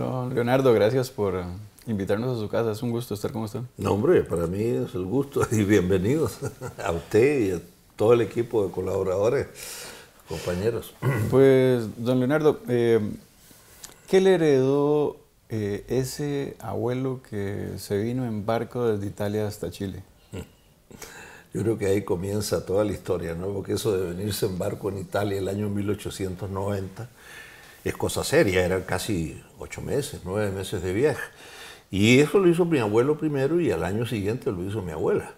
Don Leonardo, gracias por eh, invitarnos a su casa. Es un gusto estar con usted. No, hombre, para mí es el gusto y bienvenidos a usted y a todo el equipo de colaboradores, compañeros. Pues, don Leonardo, eh, ¿qué le heredó eh, ese abuelo que se vino en barco desde Italia hasta Chile? Yo creo que ahí comienza toda la historia, ¿no? Porque eso de venirse en barco en Italia el año 1890 es cosa seria, eran casi ocho meses, nueve meses de viaje. Y eso lo hizo mi abuelo primero y al año siguiente lo hizo mi abuela.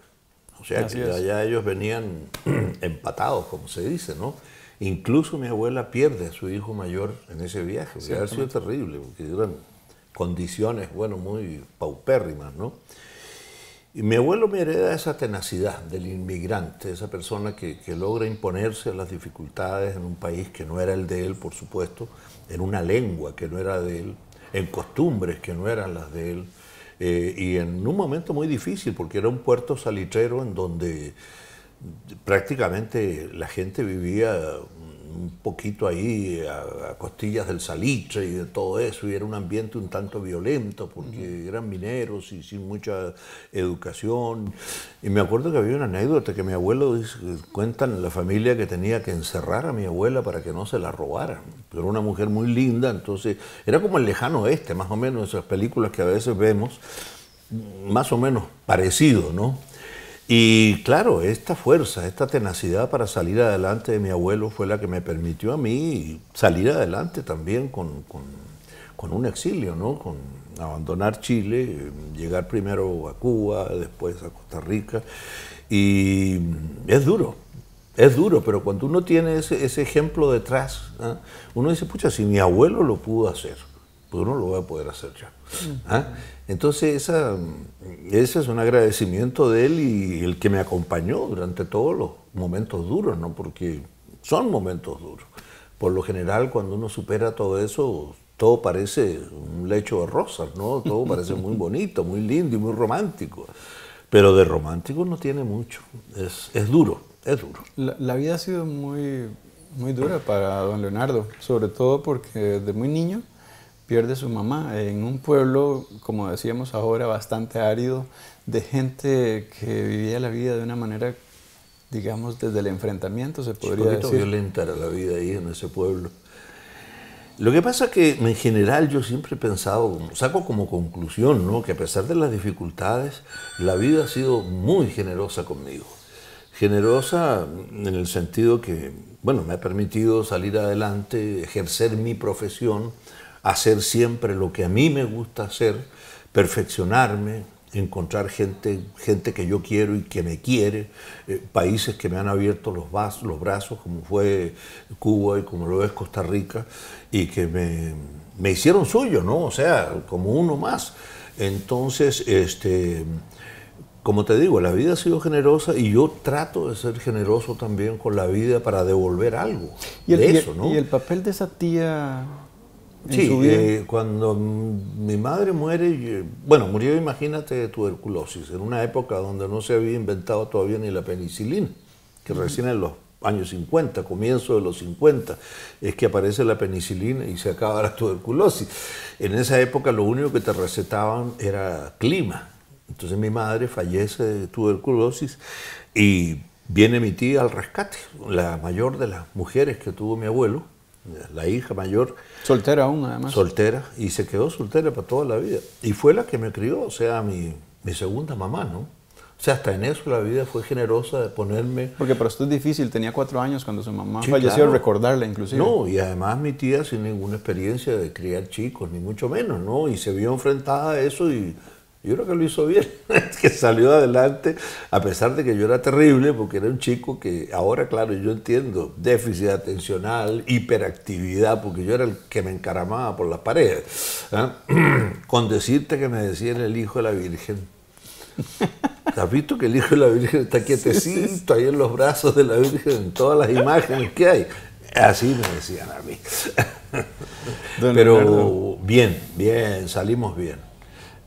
O sea ya, ellos venían empatados, como se dice, ¿no? Incluso mi abuela pierde a su hijo mayor en ese viaje, porque sido terrible, porque eran condiciones, bueno, muy paupérrimas, ¿no? Y mi abuelo me hereda esa tenacidad del inmigrante, esa persona que, que, logra imponerse a las dificultades en un país que no era el de él, por supuesto, en una lengua que no era de él, en costumbres que no eran las de él, eh, y en un momento muy difícil, porque era un puerto salitrero en donde prácticamente la gente vivía un poquito ahí a, costillas del salitre y de todo eso, y era un ambiente un tanto violento porque eran mineros y sin mucha educación. Y me acuerdo que había una anécdota que mi abuelo cuenta cuentan la familia que tenía que encerrar a mi abuela para que no se la robaran. Era una mujer muy linda, entonces era como el lejano este más o menos, esas películas que a veces vemos, más o menos parecido, ¿no? Y claro, esta fuerza, esta tenacidad para salir adelante de mi abuelo fue la que me permitió a mí salir adelante también con, un exilio, ¿no? Con abandonar Chile, llegar primero a Cuba, después a Costa Rica. Y es duro, es duro, pero cuando uno tiene ese, ese ejemplo detrás, ¿ah? uno dice, pucha, si mi abuelo lo pudo hacer uno lo va a poder hacer ya. ¿Ah? Entonces, esa, ese es un agradecimiento de él y el que me acompañó durante todos los momentos duros, ¿no? porque son momentos duros. Por lo general, cuando uno supera todo eso, todo parece un lecho de rosas, ¿no? todo parece muy bonito, muy lindo y muy romántico. Pero de romántico no tiene mucho, es, es duro, es duro. La, la vida ha sido muy, muy dura para don Leonardo, sobre todo porque de muy niño pierde su mamá en un pueblo, como decíamos ahora, bastante árido, de gente que vivía la vida de una manera, digamos, desde el enfrentamiento, se podría decir. violenta la vida ahí en ese pueblo. Lo que pasa es que en general yo siempre he pensado, saco como conclusión, que a pesar de las dificultades, la vida ha sido muy generosa conmigo. Generosa en el sentido que, bueno, me ha permitido salir adelante, ejercer mi profesión, hacer siempre lo que a mí me gusta hacer, perfeccionarme, encontrar gente, gente que yo quiero y que me quiere, eh, países que me han abierto los, los brazos, como fue Cuba y como lo es Costa Rica, y que me, hicieron suyo, ¿no? O sea, como uno más. Entonces, este, como te digo, la vida ha sido generosa y yo trato de ser generoso también con la vida para devolver algo. eso, y el papel de esa tía Sí, eh, cuando mi madre muere, eh, bueno, murió, imagínate, de tuberculosis, en una época donde no se había inventado todavía ni la penicilina, que recién en los años 50, comienzo de los 50, es que aparece la penicilina y se acaba la tuberculosis. En esa época lo único que te recetaban era clima. Entonces mi madre fallece de tuberculosis y viene mi tía al rescate, la mayor de las mujeres que tuvo mi abuelo, la hija mayor. Soltera aún, además. Soltera, y se quedó soltera para toda la vida. Y fue la que me crió, o sea, mi, segunda mamá, ¿no? O sea, hasta en eso la vida fue generosa de ponerme... Porque para esto es difícil, tenía cuatro años cuando su mamá falleció, recordarla inclusive. No, y además mi tía sin ninguna experiencia de criar chicos, ni mucho menos, ¿no? Y se vio enfrentada a eso y yo creo que lo hizo bien, que salió adelante, a pesar de que yo era terrible, porque era un chico que ahora, claro, yo entiendo, déficit atencional, hiperactividad, porque yo era el que me encaramaba por las paredes. ¿ah? Con decirte que me decían el hijo de la Virgen. ¿Has visto que el hijo de la Virgen está quietecito ahí en los brazos de la Virgen, en todas las imágenes que hay? Así me decían a mí. Pero bien, bien, salimos bien.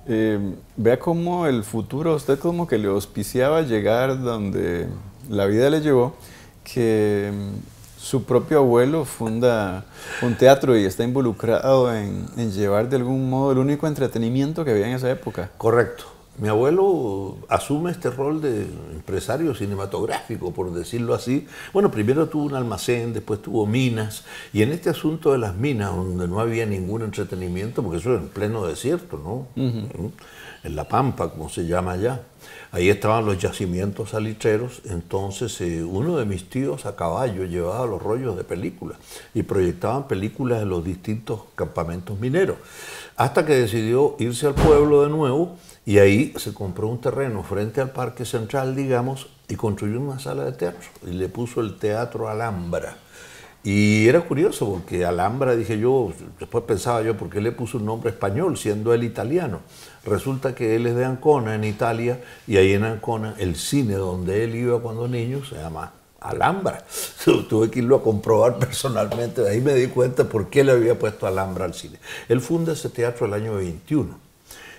Em, vea cómo el futuro, usted como que le auspiciaba llegar donde la vida le llevó, que em, su propio abuelo funda un teatro y está involucrado en llevar de algún modo el único entretenimiento que había en esa época. Correcto mi abuelo asume este rol de empresario cinematográfico, por decirlo así. Bueno, primero tuvo un almacén, después tuvo minas, y en este asunto de las minas, donde no había ningún entretenimiento, porque eso era en pleno desierto, ¿no? ¿Mm? En La Pampa, como se llama allá. Ahí estaban los yacimientos salitreros, entonces eh, uno de mis tíos a caballo llevaba los rollos de películas y proyectaban películas en los distintos campamentos mineros, hasta que decidió irse al pueblo de nuevo y ahí se compró un terreno frente al Parque Central, digamos, y construyó una sala de teatro y le puso el Teatro Alhambra. Y era curioso porque Alhambra, dije yo, después pensaba yo, ¿por qué le puso un nombre español siendo él italiano? Resulta que él es de Ancona, en Italia, y ahí en Ancona el cine donde él iba cuando niño se llama Alhambra. Tuve que irlo a comprobar personalmente, de ahí me di cuenta por qué le había puesto Alhambra al cine. Él funda ese teatro el año 21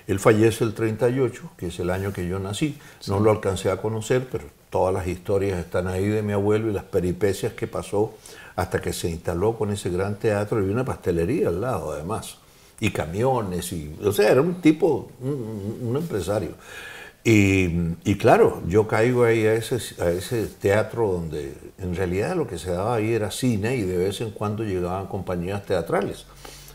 él fallece el 38, que es el año que yo nací. No lo alcancé a conocer, pero todas las historias están ahí de mi abuelo y las peripecias que pasó hasta que se instaló con ese gran teatro y una pastelería al lado, además. Y camiones, y, o sea, era un tipo, un, empresario. Y, claro, yo caigo ahí a a ese teatro donde en realidad lo que se daba ahí era cine y de vez en cuando llegaban compañías teatrales.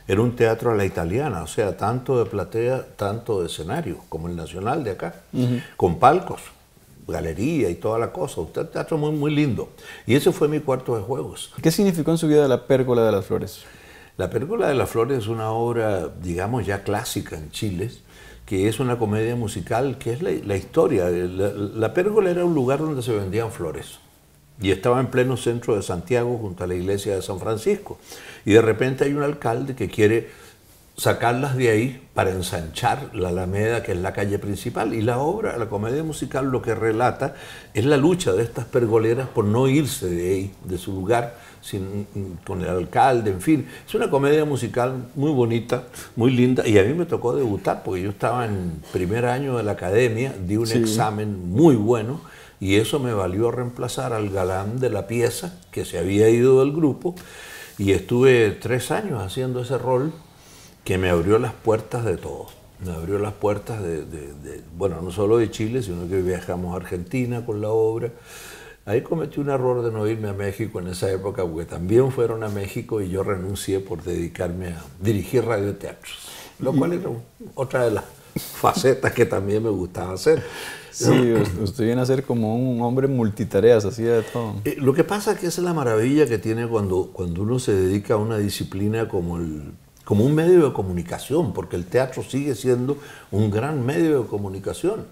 Era un teatro a la italiana, o sea, tanto de platea, tanto de escenario, como el Nacional de acá, con palcos, galería y toda la cosa. Un teatro muy, muy lindo. Y ese fue mi cuarto de juegos. ¿Qué significó en su vida la pérgola de las flores? La pérgola de las flores es una obra, digamos, ya clásica en Chile, que es una comedia musical, que es la, historia. la pérgola era un lugar donde se vendían flores y estaba en pleno centro de Santiago, junto a la iglesia de San Francisco. Y de repente hay un alcalde que quiere sacarlas de ahí para ensanchar la Alameda, que es la calle principal. Y la obra, la comedia musical, lo que relata es la lucha de estas pergoleras por no irse de ahí, de su lugar, sin, con el alcalde, en fin. Es una comedia musical muy bonita, muy linda. Y a mí me tocó debutar, porque yo estaba en primer año de la academia, di un examen muy bueno y eso me valió reemplazar al galán de la pieza que se había ido del grupo y estuve tres años haciendo ese rol que me abrió las puertas de todo. Me abrió las puertas de, bueno, no solo de Chile, sino que viajamos a Argentina con la obra. Ahí cometí un error de no irme a México en esa época, porque también fueron a México y yo renuncié por dedicarme a dirigir radioteatros, lo cual era otra de las facetas que también me gustaba hacer. Sí, usted viene a ser como un hombre multitareas, así de todo. Eh, lo que pasa es que esa es la maravilla que tiene cuando, cuando uno se dedica a una disciplina como, el, como un medio de comunicación, porque el teatro sigue siendo un gran medio de comunicación.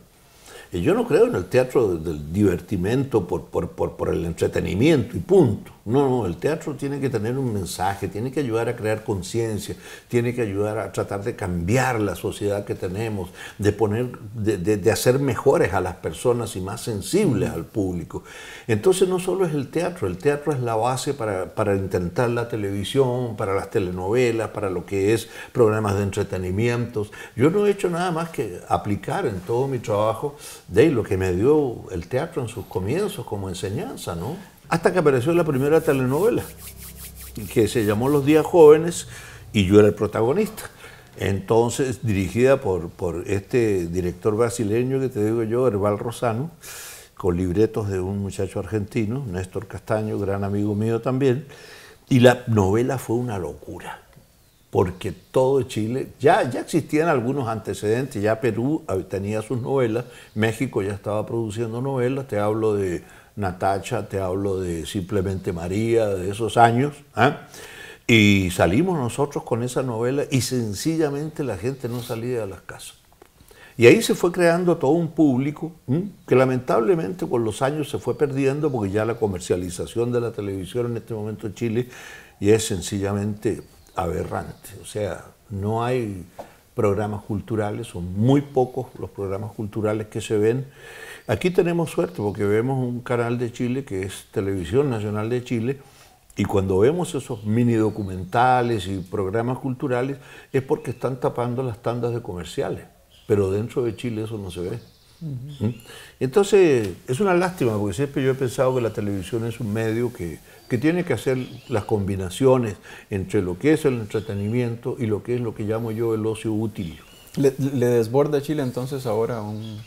Y yo no creo en el teatro del divertimento por el entretenimiento y punto. No, no, el teatro tiene que tener un mensaje, tiene que ayudar a crear conciencia, tiene que ayudar a tratar de cambiar la sociedad que tenemos, de, poner, de, hacer mejores a las personas y más sensibles al público. Entonces no solo es el teatro, el teatro es la base para, intentar la televisión, para las telenovelas, para lo que es programas de entretenimiento. Yo no he hecho nada más que aplicar en todo mi trabajo de lo que me dio el teatro en sus comienzos como enseñanza, ¿no? hasta que apareció la primera telenovela, que se llamó Los Días Jóvenes y yo era el protagonista. Entonces, dirigida por, por este director brasileño que te digo yo, Herbal Rosano, con libretos de un muchacho argentino, Néstor Castaño, gran amigo mío también. Y la novela fue una locura, porque todo Chile, ya, ya existían algunos antecedentes, ya Perú tenía sus novelas, México ya estaba produciendo novelas, te hablo de Natacha, te hablo de simplemente María, de esos años. ¿ah? Y salimos nosotros con esa novela y sencillamente la gente no salía de las casas. Y ahí se fue creando todo un público que lamentablemente con los años se fue perdiendo porque ya la comercialización de la televisión en este momento en Chile es sencillamente aberrante. O sea, no hay programas culturales, son muy pocos los programas culturales que se ven. Aquí tenemos suerte porque vemos un canal de Chile que es Televisión Nacional de Chile y cuando vemos esos mini documentales y programas culturales es porque están tapando las tandas de comerciales, pero dentro de Chile eso no se ve. ¿Mm? Entonces, es una lástima, porque siempre yo he pensado que la televisión es un medio que, tiene que hacer las combinaciones entre lo que es el entretenimiento y lo que es lo que llamo yo el ocio útil. le desborda Chile entonces ahora un,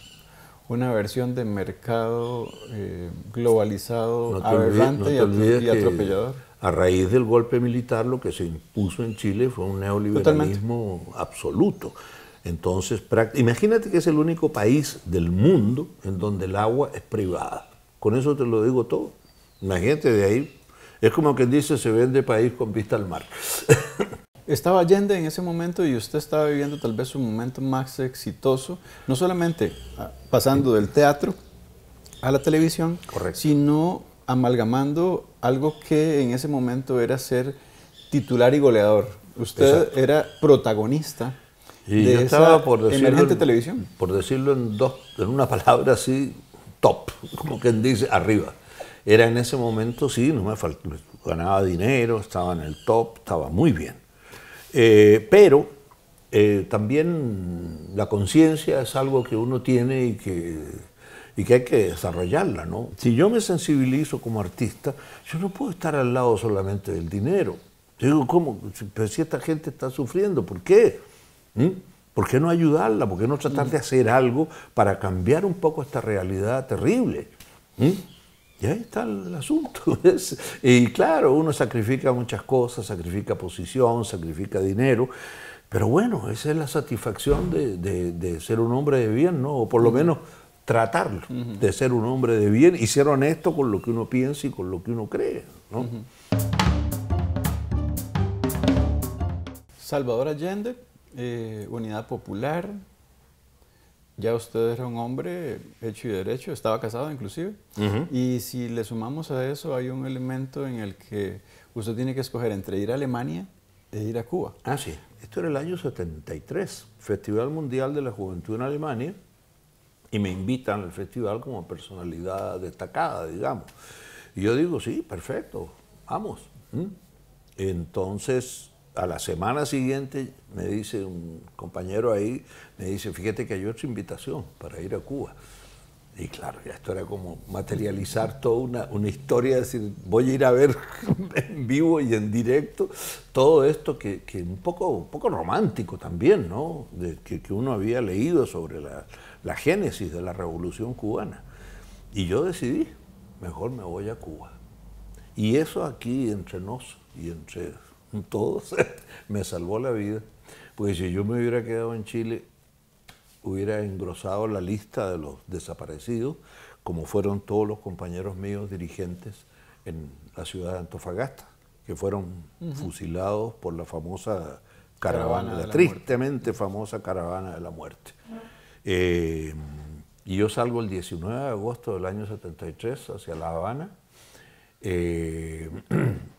una versión de mercado eh, globalizado, aberrante y, atropellador. A raíz del golpe militar lo que se impuso en Chile fue un neoliberalismo absoluto. Entonces, imagínate que es el único país del mundo en donde el agua es privada. Con eso te lo digo todo. Imagínate de ahí. Es como quien dice, se vende país con vista al mar. Estaba Allende en ese momento y usted estaba viviendo tal vez su momento más exitoso, no solamente ah, pasando del teatro a la televisión, sino amalgamando algo que en ese momento era ser titular y goleador. Usted era protagonista y de estaba, por emergente televisión. Por decirlo en, dos, en una palabra así, top, como quien dice, arriba. Era en ese momento, sí, no me faltaba, ganaba dinero, estaba en el top, estaba muy bien. Eh, pero eh, también la conciencia es algo que uno tiene y que, que hay que desarrollarla, ¿no? Si yo me sensibilizo como artista, yo no puedo estar al lado solamente del dinero. digo, ¿cómo? Pero si esta gente está sufriendo, ¿por qué? ¿Mm? ¿Por qué no ayudarla? ¿Por qué no tratar de mm. hacer algo para cambiar un poco esta realidad terrible? ¿Mm? Y ahí está el asunto. Y claro, uno sacrifica muchas cosas, sacrifica posición, sacrifica dinero, pero bueno, esa es la satisfacción de, ser un hombre de bien, ¿no? O por lo menos tratarlo, de ser un hombre de bien y ser honesto con lo que uno piensa y con lo que uno cree, Salvador Allende, eh, Unidad Popular, ya usted era un hombre hecho y derecho, estaba casado inclusive. Y si le sumamos a eso, hay un elemento en el que usted tiene que escoger entre ir a Alemania e ir a Cuba. Ah, sí. Esto era el año 73, Festival Mundial de la Juventud en Alemania, y me invitan al festival como personalidad destacada, digamos. Y yo digo, sí, perfecto, vamos. ¿Mm? Entonces a la semana siguiente me dice un compañero ahí, me dice, fíjate que hay otra invitación para ir a Cuba. Y claro, esto era como materializar toda una, una historia, decir, voy a ir a ver en vivo y en directo todo esto que, que un, poco, un poco romántico también, ¿no? De, que, que, uno había leído sobre la, la génesis de la revolución cubana. Y yo decidí, mejor me voy a Cuba. Y eso aquí entre nos y entre todos, me salvó la vida. Porque si yo me hubiera quedado en Chile, hubiera engrosado la lista de los desaparecidos, como fueron todos los compañeros míos dirigentes en la ciudad de Antofagasta, que fueron fusilados por la famosa caravana, la tristemente famosa caravana de la muerte. Eh, y yo salgo el 19 de agosto del año 73 hacia La Habana. Eh,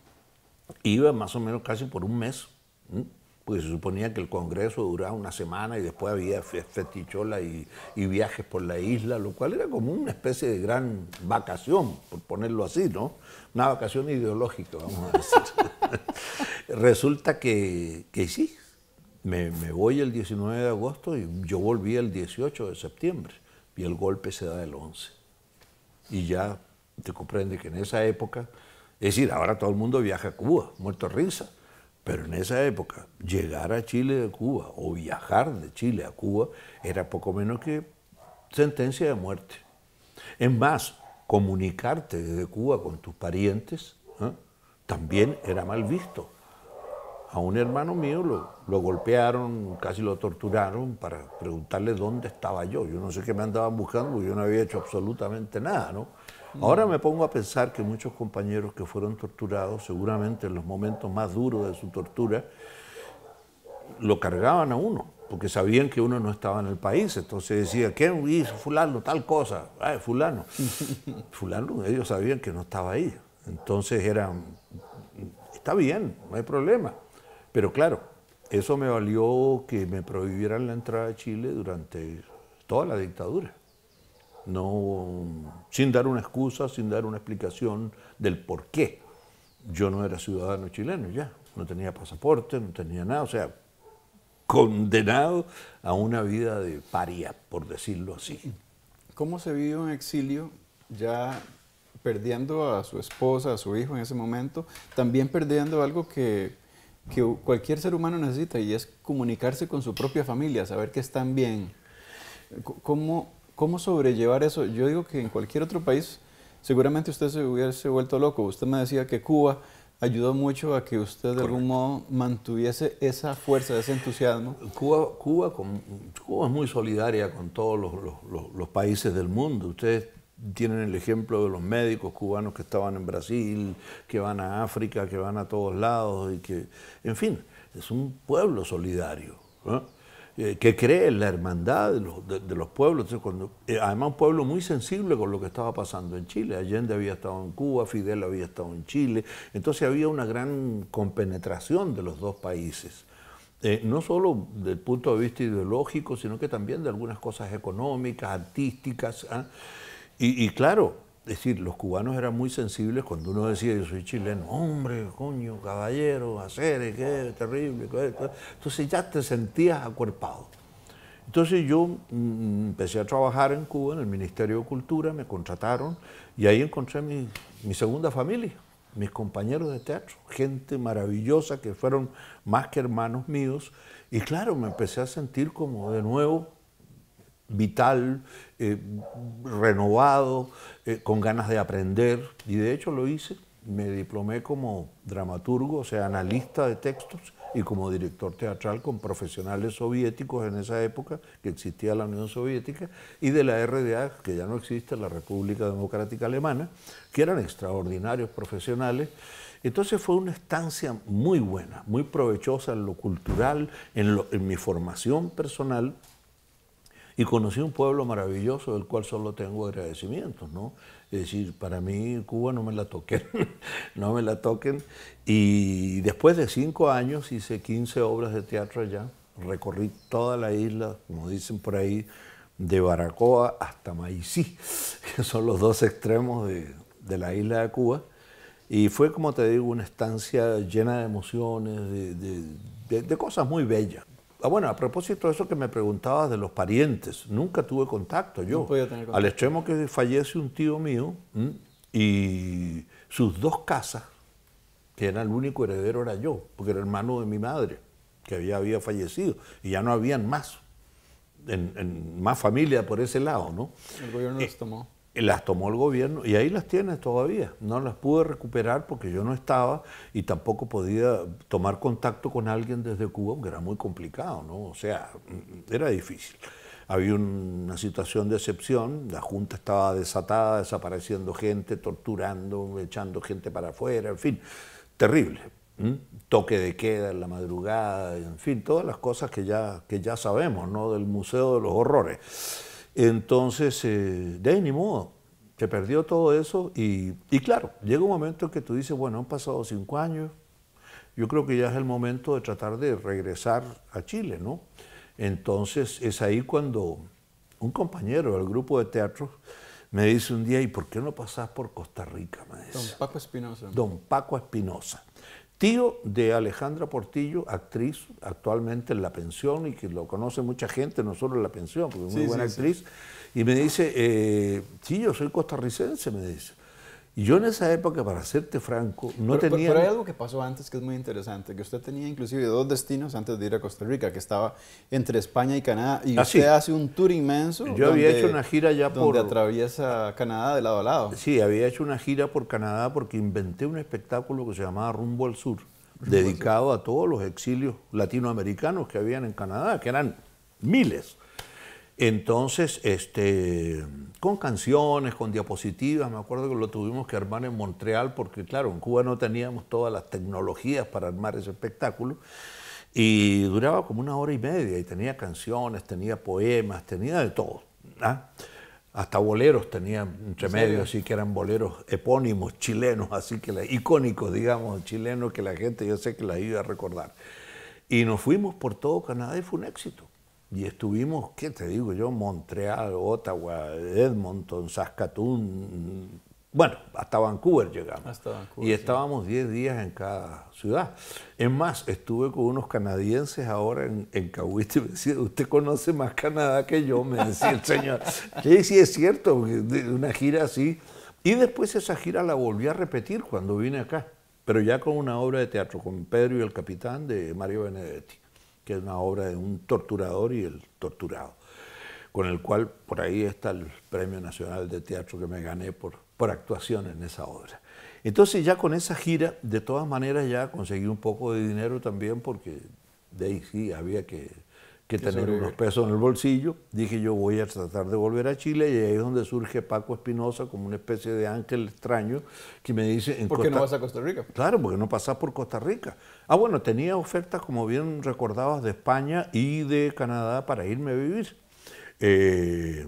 iba más o menos casi por un mes, pues porque se suponía que el Congreso duraba una semana y después había festicholas y, viajes por la isla, lo cual era como una especie de gran vacación, por ponerlo así, ¿no? Una vacación ideológica, vamos a decir. Resulta que, sí, me, me, voy el 19 de agosto y yo volví el 18 de septiembre y el golpe se da el 11. Y ya te comprende que en esa época es decir, ahora todo el mundo viaja a Cuba, muerto risa. Pero en esa época, llegar a Chile de Cuba o viajar de Chile a Cuba era poco menos que sentencia de muerte. Es más, comunicarte desde Cuba con tus parientes ¿eh? también era mal visto. A un hermano mío lo, lo, golpearon, casi lo torturaron para preguntarle dónde estaba yo. Yo no sé qué me andaban buscando, yo no había hecho absolutamente nada, ¿no? Ahora mm. me pongo a pensar que muchos compañeros que fueron torturados, seguramente en los momentos más duros de su tortura, lo cargaban a uno, porque sabían que uno no estaba en el país. Entonces decía, ¿qué hizo fulano tal cosa? Ay, fulano. fulano, ellos sabían que no estaba ahí. Entonces eran, está bien, no hay problema. Pero claro, eso me valió que me prohibieran la entrada a Chile durante toda la dictadura no, sin dar una excusa, sin dar una explicación del por qué. Yo no era ciudadano chileno ya, no tenía pasaporte, no tenía nada, o sea, condenado a una vida de paria, por decirlo así. ¿Cómo se vive en exilio ya perdiendo a su esposa, a su hijo en ese momento, también perdiendo algo que, que cualquier ser humano necesita y es comunicarse con su propia familia, saber que están bien? ¿Cómo, ¿Cómo sobrellevar eso? Yo digo que en cualquier otro país seguramente usted se hubiese vuelto loco. Usted me decía que Cuba ayudó mucho a que usted de algún modo mantuviese esa fuerza, ese entusiasmo. Cuba, es muy solidaria con todos los, países del mundo. Ustedes tienen el ejemplo de los médicos cubanos que estaban en Brasil, que van a África, que van a todos lados y que, en fin, es un pueblo solidario. ¿no? Eh, que cree en la hermandad de los, pueblos. Eh, además, un pueblo muy sensible con lo que estaba pasando en Chile. Allende había estado en Cuba, Fidel había estado en Chile. Entonces había una gran compenetración de los dos países. Eh, no solo desde el punto de vista ideológico, sino que también de algunas cosas económicas, artísticas. ¿ah? y claro, es decir, los cubanos eran muy sensibles cuando uno decía yo soy chileno, hombre, coño, caballero, hacer, qué terrible, entonces ya te sentías acuerpado. Entonces yo mm, mm, empecé a trabajar en Cuba, en el Ministerio de Cultura, me contrataron y ahí encontré mi, segunda familia, mis compañeros de teatro, gente maravillosa que fueron más que hermanos míos y claro, me empecé a sentir como de nuevo vital, eh, renovado, eh, con ganas de aprender, y de hecho lo hice. Me diplomé como dramaturgo, o sea, analista de textos, y como director teatral con profesionales soviéticos en esa época que existía la Unión Soviética y de la RDA, que ya no existe, la República Democrática Alemana, que eran extraordinarios profesionales. Entonces fue una estancia muy buena, muy provechosa en lo cultural, en mi formación personal y conocí un pueblo maravilloso del cual solo tengo agradecimientos, ¿no? Es decir, para mí Cuba no me la toquen, no me la toquen. Y después de cinco años hice 15 obras de teatro allá, recorrí toda la isla, como dicen por ahí, de Baracoa hasta Maicí, que son los dos extremos de, la isla de Cuba. Y fue, como te digo, una estancia llena de emociones, de, cosas muy bellas. Ah, bueno, a propósito de eso que me preguntabas de los parientes, nunca tuve contacto yo. Al extremo que fallece un tío mío y sus dos casas, que era el único heredero era yo, porque era hermano de mi madre, que había, fallecido, y ya no habían más, en, en más familia por ese lado, ¿no? El gobierno tomó las tomó el gobierno y ahí las tiene todavía. No las pude recuperar porque yo no estaba y tampoco podía tomar contacto con alguien desde Cuba, porque era muy complicado, ¿no? O sea, mm, era difícil. Había una situación de excepción, la Junta estaba desatada, desapareciendo gente, torturando, echando gente para afuera, en fin, terrible. Toque de queda en la madrugada, en fin, todas las cosas que ya, que ya sabemos, ¿no? Del Museo de los Horrores. Entonces, eh, de ni modo, te perdió todo eso y, claro, llega un momento en que tú dices, bueno, han pasado cinco años, yo creo que ya es el momento de tratar de regresar a Chile, ¿no? Entonces es ahí cuando un compañero del grupo de teatro me dice un día, ¿y por qué no pasás por Costa Rica? Me Don Paco Espinosa. Don Paco Espinosa tío de Alejandra Portillo, actriz actualmente en La Pensión y que lo conoce mucha gente, no solo en La Pensión, porque es muy buena actriz, y me dice, eh, sí, yo soy costarricense, me dice. Yo en esa época, para serte franco, no tenía... Pero hay algo que pasó antes que es muy interesante, que usted tenía inclusive dos destinos antes de ir a Costa Rica, que estaba entre España y Canadá, y ah, usted hace un tour inmenso. Yo había hecho una gira ya por... Donde atraviesa Canadá de lado a lado. Sí, había hecho una gira por Canadá porque inventé un espectáculo que se llamaba Rumbo al Sur, dedicado a todos los exilios latinoamericanos que habían en Canadá, que eran miles. Entonces, este, con canciones, con diapositivas, me acuerdo que lo tuvimos que armar en Montreal porque, claro, en Cuba no teníamos todas las tecnologías para armar ese espectáculo. Y duraba como una hora y media y tenía canciones, tenía poemas, tenía de todo. ¿ah? Hasta boleros tenía entre medio, así que eran boleros epónimos chilenos, así que icónicos, digamos, chilenos que la gente yo sé que la iba a recordar. Y nos fuimos por todo Canadá y fue un éxito. Y estuvimos, ¿qué te digo yo? Montreal, Ottawa, Edmonton, Saskatoon, mm, bueno, hasta Vancouver llegamos. Hasta Vancouver, y estábamos 10 días en cada ciudad. Es más, estuve con unos canadienses ahora en, en y me decía, usted conoce más Canadá que yo, me decía el señor. sí, sí, es cierto, una gira así. Y después esa gira la volví a repetir cuando vine acá, pero ya con una obra de teatro, con Pedro y el Capitán de Mario Benedetti que es una obra de un torturador y el torturado, con el cual por ahí está el Premio Nacional de Teatro que me gané por, por actuación en esa obra. Entonces ya con esa gira, de todas maneras ya conseguí un poco de dinero también porque de ahí sí había que que tener unos pesos en el bolsillo, dije yo voy a tratar de volver a Chile y ahí es donde surge Paco Espinosa como una especie de ángel extraño que me dice... ¿Por qué no vas a Costa Rica? Claro, porque no pasás por Costa Rica. Ah, bueno, tenía ofertas, como bien recordabas, de España y de Canadá para irme a vivir. Eh,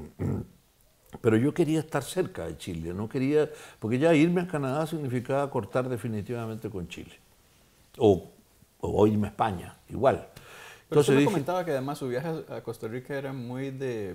pero yo quería estar cerca de Chile, no quería, porque ya irme a Canadá significaba cortar definitivamente con Chile. O, o irme a España, igual. Entonces usted me comentaba que además su viaje a Costa Rica era muy de,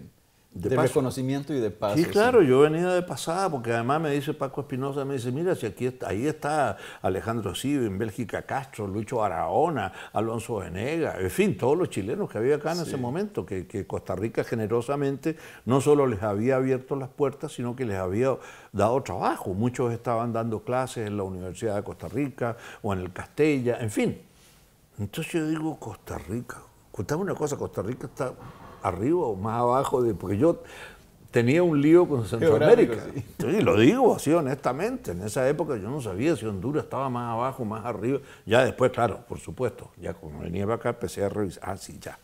reconocimiento y de paz. Sí, claro, yo venía de pasada, porque además me dice Paco Espinosa, me dice, mira, si aquí ahí está Alejandro Sibe, en Bélgica Castro, Lucho Araona, Alonso Venega, en fin, todos los chilenos que había acá en ese momento, que, que Costa Rica generosamente no solo les había abierto las puertas, sino que les había dado trabajo. Muchos estaban dando clases en la Universidad de Costa Rica o en el Castella, en fin. Entonces yo digo Costa Rica. cuéntame una cosa, Costa Rica está arriba o más abajo de. Porque yo tenía un lío con Centroamérica. y lo digo así honestamente. En esa época yo no sabía si Honduras estaba más abajo, o más arriba. Ya después, claro, por supuesto, ya cuando venía para acá empecé a revisar. Ah, sí, ya.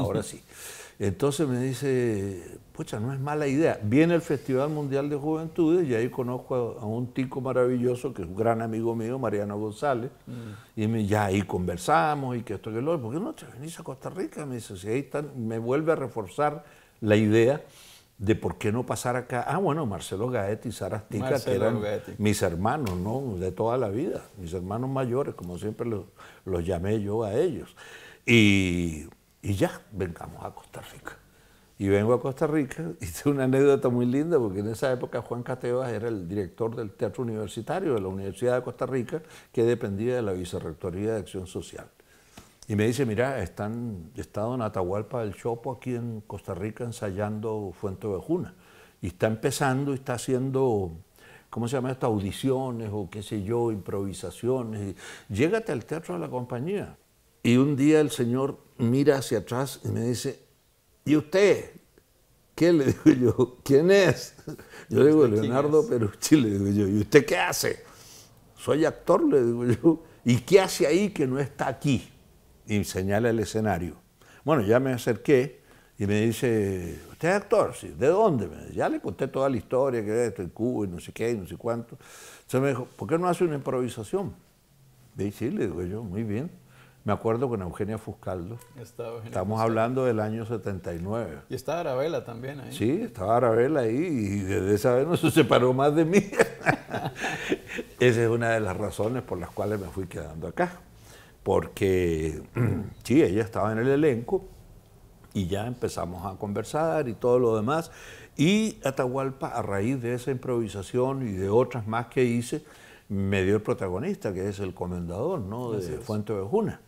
Ahora sí. Entonces me dice, pucha, no es mala idea. Viene el Festival Mundial de Juventudes y ahí conozco a, un tico maravilloso que es un gran amigo mío, Mariano González, mm. y me, ya ahí conversamos y que esto que lo otro. ¿Por qué no te venís a Costa Rica? Me dice, si ahí están, me vuelve a reforzar la idea de por qué no pasar acá. Ah, bueno, Marcelo Gaetti y Sara Tica que eran mis hermanos, ¿no? De toda la vida, mis hermanos mayores, como siempre los, los llamé yo a ellos. Y y ya vengamos a Costa Rica. Y vengo a Costa Rica, y hice una anécdota muy linda, porque en esa época Juan Catevas era el director del Teatro Universitario de la Universidad de Costa Rica, que dependía de la Vicerrectoría de Acción Social. Y me dice, mira, están, estado en Atahualpa del Chopo aquí en Costa Rica ensayando Fuente Ovejuna. Y está empezando y está haciendo, ¿cómo se llama esto? Audiciones o qué sé yo, improvisaciones. Llégate al Teatro de la Compañía. Y un día el Señor mira hacia atrás y me dice, ¿y usted? ¿Qué le digo yo? ¿Quién es? Yo digo, Leonardo Perucci, le digo yo, ¿y usted qué hace? Soy actor, le digo yo, ¿y qué hace ahí que no está aquí? Y señala el escenario. Bueno, ya me acerqué y me dice, ¿usted es actor? Sí, ¿de dónde? ya le conté toda la historia, que esto, el Cuba, y no sé qué, y no sé cuánto. Entonces me dijo, ¿por qué no hace una improvisación? Y sí, le digo yo, muy bien. Me acuerdo con Eugenia Fuscaldo. Estaba Estamos hablando del año 79. Y estaba Arabella también ahí. Sí, estaba Arabella ahí y desde esa vez no se separó más de mí. esa es una de las razones por las cuales me fui quedando acá. Porque sí, ella estaba en el elenco y ya empezamos a conversar y todo lo demás. Y Atahualpa, a raíz de esa improvisación y de otras más que hice, me dio el protagonista, que es el comendador ¿no? de Fuente Vejuna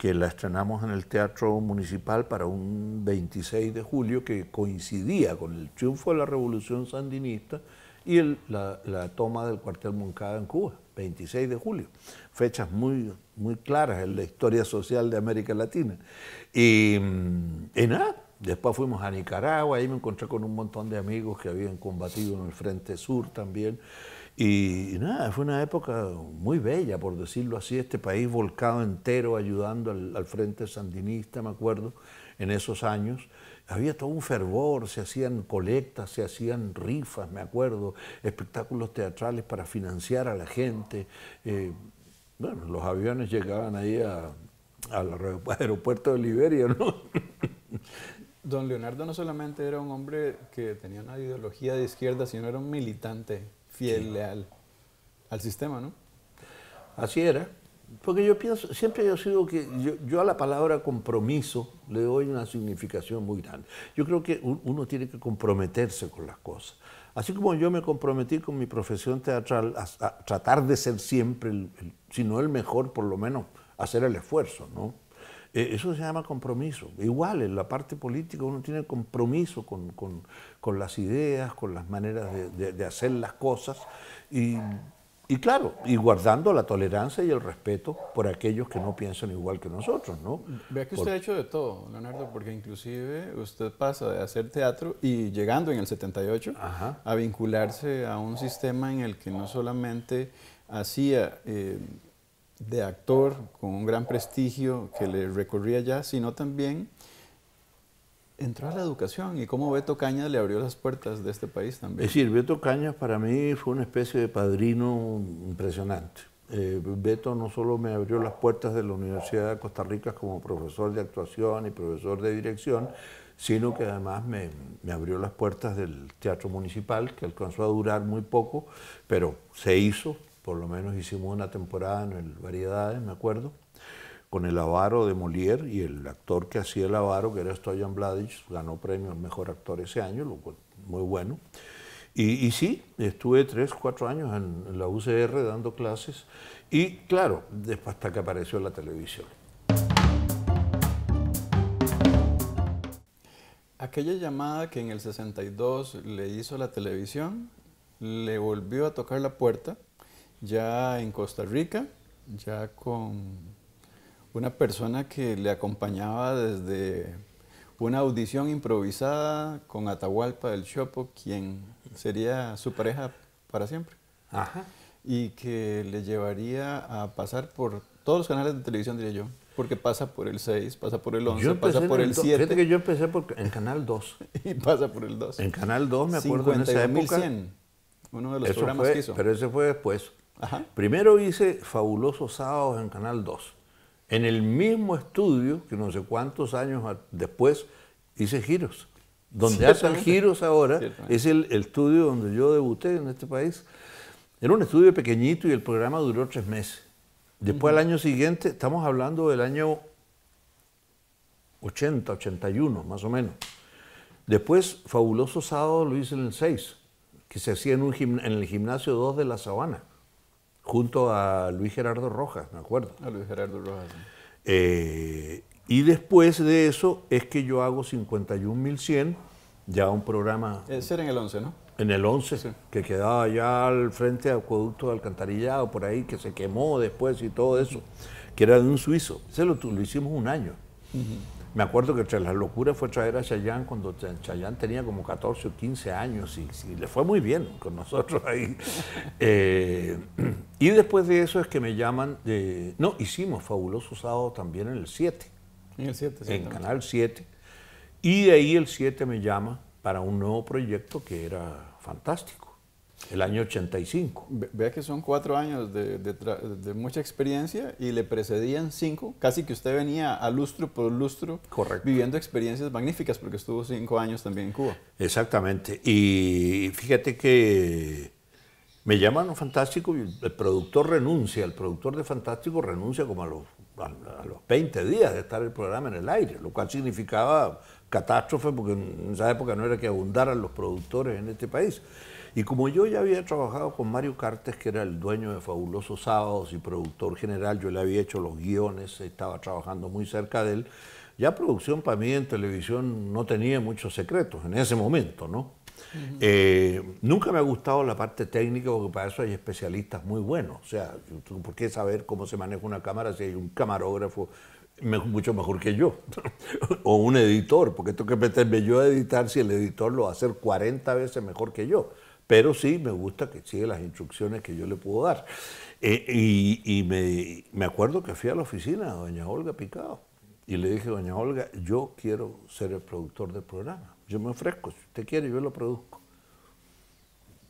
que la estrenamos en el Teatro Municipal para un 26 de julio que coincidía con el triunfo de la Revolución Sandinista y la, toma del cuartel Moncada en Cuba, 26 de julio. Fechas muy, muy claras en la historia social de América Latina. Y, y después fuimos a Nicaragua, ahí me encontré con un montón de amigos que habían combatido en el Frente Sur también. Y nada, fue una época muy bella, por decirlo así, este país volcado entero ayudando al, Frente Sandinista, me acuerdo, en esos años. Había todo un fervor, se hacían colectas, se hacían rifas, me acuerdo, espectáculos teatrales para financiar a la gente. Eh, bueno, los aviones llegaban ahí al aeropuerto de Liberia, ¿no? Don Leonardo no solamente era un hombre que tenía una ideología de izquierda, sino era un militante fiel al, al, sistema, ¿no? Así era. Porque yo pienso, siempre yo sigo que yo, a la palabra compromiso le doy una significación muy grande. Yo creo que uno tiene que comprometerse con las cosas. Así como yo me comprometí con mi profesión teatral a, tratar de ser siempre, el, si no el mejor, por lo menos hacer el esfuerzo, ¿no? Eh, eso se llama compromiso. Igual en la parte política uno tiene compromiso con, con, con las ideas, con las maneras de, de, hacer las cosas y, y, claro, y guardando la tolerancia y el respeto por aquellos que no piensan igual que nosotros, ¿no? Vea que usted ha hecho de todo, Leonardo, porque inclusive usted pasa de hacer teatro y llegando en el 78 a vincularse a un sistema en el que no solamente hacía... Eh, de actor con un gran prestigio que le recorría ya, sino también entró a la educación y cómo Beto Cañas le abrió las puertas de este país también. Es decir, Beto Cañas para mí fue una especie de padrino impresionante. Eh, Beto no solo me abrió las puertas de la Universidad de Costa Rica como profesor de actuación y profesor de dirección, sino que además me, me, abrió las puertas del Teatro Municipal, que alcanzó a durar muy poco, pero se hizo por lo menos hicimos una temporada en el Variedades, me acuerdo, con el avaro de Molière y el actor que hacía el avaro, que era Stoyan Bladich, ganó premio al mejor actor ese año, lo muy bueno. Y, sí, estuve tres, cuatro años en, la UCR dando clases y claro, después hasta que apareció la televisión. Aquella llamada que en el 62 le hizo la televisión, le volvió a tocar la puerta ya en Costa Rica, ya con una persona que le acompañaba desde una audición improvisada con Atahualpa del Chopo, quien sería su pareja para siempre. Ajá. Y que le llevaría a pasar por todos los canales de televisión, diría yo. Porque pasa por el 6, pasa por el 11, pasa por el, 7. Fíjate que yo empecé por, en Canal 2. y pasa por el 2. En Canal 2 me acuerdo en esa época. 100, uno de los programas que hizo. Pero ese fue después. Primero hice Fabulosos Sábados en Canal 2. En el mismo estudio, que no sé cuántos años después, hice giros. Donde hacen giros ahora es el, estudio donde yo debuté en este país. Era un estudio pequeñito y el programa duró tres meses. Después, al año siguiente, estamos hablando del año 80, 81, más o menos. Después, Fabuloso Sábado lo hice en el 6, que se hacía en, un en el gimnasio 2 de La Sabana junto a Luis Gerardo Rojas, me acuerdo. A Luis Gerardo Rojas. Eh, y después de eso es que yo hago 51.100, ya un programa... Ese era en el 11, ¿no? En el 11, que quedaba ya al frente del acueducto de alcantarillado, por ahí, que se quemó después y todo eso, que era de un suizo. Ese lo, lo hicimos un año. Me acuerdo que tras la locura fue traer a Chayán cuando Chayán tenía como 14 o 15 años y, le fue muy bien con nosotros ahí. Eh, y después de eso es que me llaman, de, no, hicimos Fabuloso Sábado también en el 7. En el 7, En Canal 7. Y de ahí el 7 me llama para un nuevo proyecto que era fantástico. El año 85. Vea que son cuatro años de, mucha experiencia y le precedían cinco. Casi que usted venía a lustro por lustro viviendo experiencias magníficas porque estuvo cinco años también en Cuba. Exactamente. Y fíjate que me llaman Fantástico y el productor renuncia. El productor de Fantástico renuncia como a los, a los 20 días de estar el programa en el aire, lo cual significaba catástrofe porque en esa época no era que abundaran los productores en este país. Y como yo ya había trabajado con Mario Cartes, que era el dueño de Fabulosos Sábados y productor general, yo le había hecho los guiones, estaba trabajando muy cerca de él, ya producción para mí en televisión no tenía muchos secretos en ese momento, ¿no? Eh, nunca me ha gustado la parte técnica porque para eso hay especialistas muy buenos. O sea, ¿por qué saber cómo se maneja una cámara si hay un camarógrafo mucho mejor que yo? o un editor, porque esto que meterme yo a editar si el editor lo va a hacer 40 veces mejor que yo pero sí me gusta que siga las instrucciones que yo le puedo dar. Eh, y, me, acuerdo que fui a la oficina a doña Olga Picado y le dije, doña Olga, yo quiero ser el productor del programa, yo me ofrezco, si usted quiere yo lo produzco.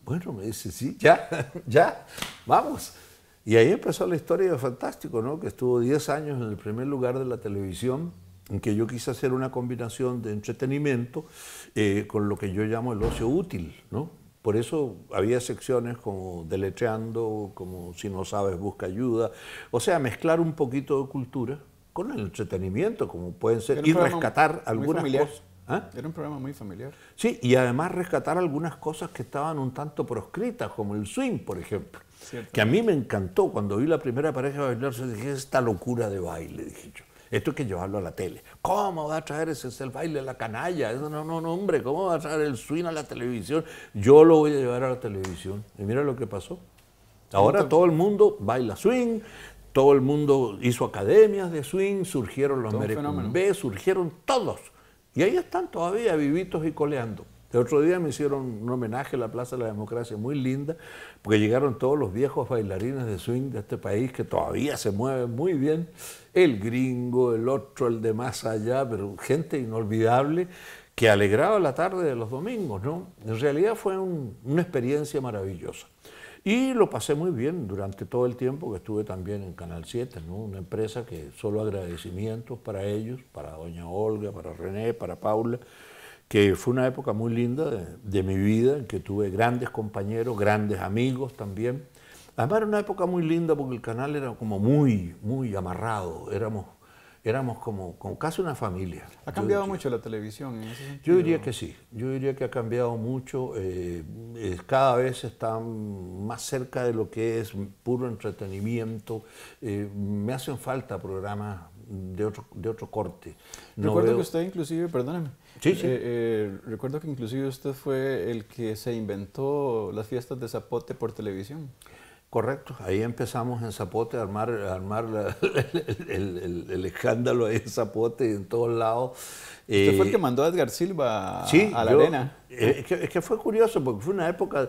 Bueno, me dice, sí, ya, ya, vamos. Y ahí empezó la historia de Fantástico, ¿no? que estuvo 10 años en el primer lugar de la televisión, en que yo quise hacer una combinación de entretenimiento eh, con lo que yo llamo el ocio útil, ¿no? Por eso había secciones como Deletreando, como Si no sabes, busca ayuda. O sea, mezclar un poquito de cultura con el entretenimiento, como pueden ser, y rescatar algunas cosas. ¿ah? Era un programa muy familiar. Sí, y además rescatar algunas cosas que estaban un tanto proscritas, como el swing, por ejemplo. Que a mí me encantó cuando vi la primera pareja bailar, dije, esta locura de baile, dije yo. Esto hay que llevarlo a la tele. ¿Cómo va a traer ese, self el baile la canalla? Eso, no, no, no, hombre, ¿cómo va a traer el swing a la televisión? Yo lo voy a llevar a la televisión. Y mira lo que pasó. Ahora todo el mundo baila swing, todo el mundo hizo academias de swing, surgieron los American surgieron todos. Y ahí están todavía vivitos y coleando. El otro día me hicieron un homenaje a la Plaza de la Democracia muy linda, porque llegaron todos los viejos bailarines de swing de este país que todavía se mueven muy bien. El gringo, el otro, el de más allá, pero gente inolvidable que alegraba la tarde de los domingos, ¿no? En realidad fue una experiencia maravillosa. Y lo pasé muy bien durante todo el tiempo que estuve también en Canal 7, una empresa que solo agradecimientos para ellos, para doña Olga, para René, para Paula, que fue una época muy linda de, mi vida, en que tuve grandes compañeros, grandes amigos también. Además era una época muy linda porque el canal era como muy, muy amarrado, éramos, éramos como, casi una familia. ¿Ha cambiado mucho la televisión en ese Yo diría que sí, yo diría que ha cambiado mucho, eh, eh, cada vez está más cerca de lo que es puro entretenimiento, eh, me hacen falta programas de otro, de otro corte. recuerdo que usted inclusive, perdóname, eh, eh, recuerdo que inclusive usted fue el que se inventó las fiestas de Zapote por televisión. Correcto, ahí empezamos en Zapote a armar, armar el, el, escándalo en Zapote en todos lados. Usted fue el eh, que mandó a Edgar Silva a la arena. Es que, es que, fue curioso porque fue una época.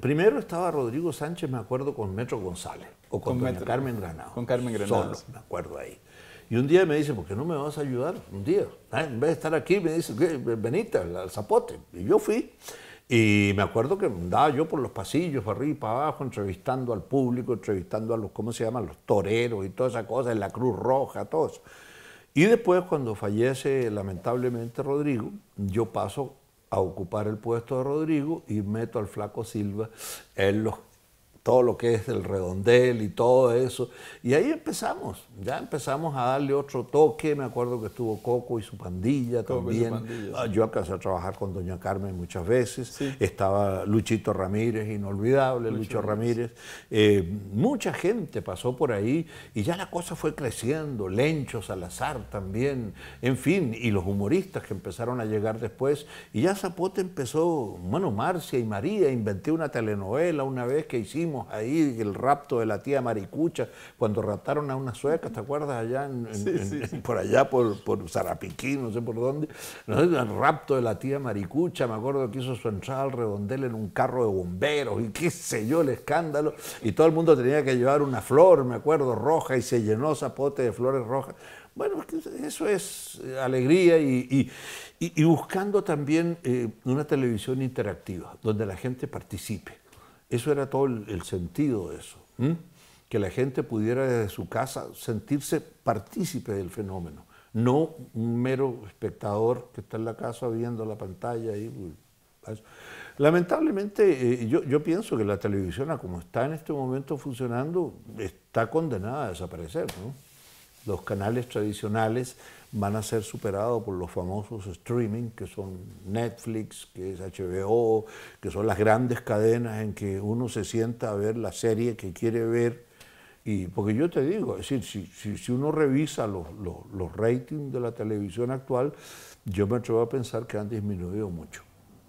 Primero estaba Rodrigo Sánchez, me acuerdo, con Metro González o con, Carmen Granado. Con Carmen Granado. Solo, me acuerdo ahí. Y un día me dice, ¿por qué no me vas a ayudar? Un día. Ah, en vez de estar aquí, me dice, venite al, zapote. Y yo fui. Y me acuerdo que andaba yo por los pasillos, para arriba y para abajo, entrevistando al público, entrevistando a los, ¿cómo se llaman? Los toreros y toda esa cosa, en la Cruz Roja, todo eso. Y después, cuando fallece lamentablemente Rodrigo, yo paso a ocupar el puesto de Rodrigo y meto al flaco Silva en los todo lo que es el redondel y todo eso. Y ahí empezamos, ya empezamos a darle otro toque. Me acuerdo que estuvo Coco y su pandilla también. Ah, yo alcancé a trabajar con Doña Carmen muchas veces. Estaba Luchito Ramírez, inolvidable, Lucho, Ramírez. Eh, mucha gente pasó por ahí y ya la cosa fue creciendo. Lencho Salazar también, en fin, y los humoristas que empezaron a llegar después. Y ya Zapote empezó, bueno, Marcia y María, inventé una telenovela una vez que hicimos ahí, el rapto de la tía Maricucha, cuando raptaron a una sueca, ¿te acuerdas? Allá, por allá, por, por Zarapiquí, no sé por dónde. ¿no? El rapto de la tía Maricucha, me acuerdo que hizo su entrada al redondel en un carro de bomberos y qué sé yo, el escándalo. Y todo el mundo tenía que llevar una flor, me acuerdo, roja, y se llenó zapote de flores rojas. Bueno, eso es eh, alegría y, buscando también eh, una televisión interactiva, donde la gente participe. Eso era todo el, sentido de eso. Que la gente pudiera desde su casa sentirse partícipe del fenómeno, no un mero espectador que está en la casa viendo la pantalla y Lamentablemente, eh, yo, pienso que la televisión, como está en este momento funcionando, está condenada a desaparecer. Los canales tradicionales van a ser superados por los famosos streaming, que son Netflix, que es HBO, que son las grandes cadenas en que uno se sienta a ver la serie que quiere ver. Y, porque yo te digo, es decir, si, si, uno revisa los, los, los ratings de la televisión actual, yo me atrevo a pensar que han disminuido mucho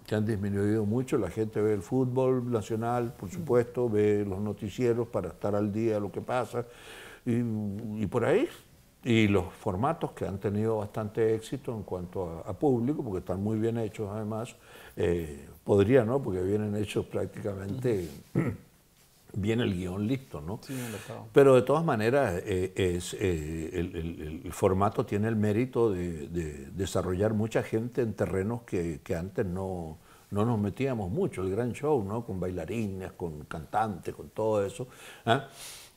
que han disminuido mucho. La gente ve el fútbol nacional, por supuesto, ve los noticieros para estar al día de lo que pasa. Y, y por ahí, y los formatos que han tenido bastante éxito en cuanto a, público, porque están muy bien hechos además, eh, podría, ¿no? Porque vienen hechos prácticamente, viene bien el guión listo, ¿no? Pero de todas maneras, eh, es, eh, el, formato tiene el mérito de, desarrollar mucha gente en terrenos que, antes no, no nos metíamos mucho, el gran show, ¿no? Con bailarines, con cantantes, con todo eso. ¿ah?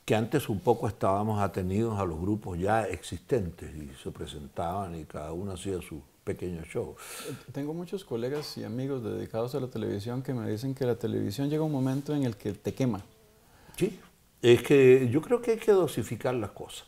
que antes un poco estábamos atenidos a los grupos ya existentes y se presentaban y cada uno hacía su pequeño show. Eh, tengo muchos colegas y amigos dedicados a la televisión que me dicen que la televisión llega un momento en el que te quema. Sí, es que yo creo que hay que dosificar las cosas.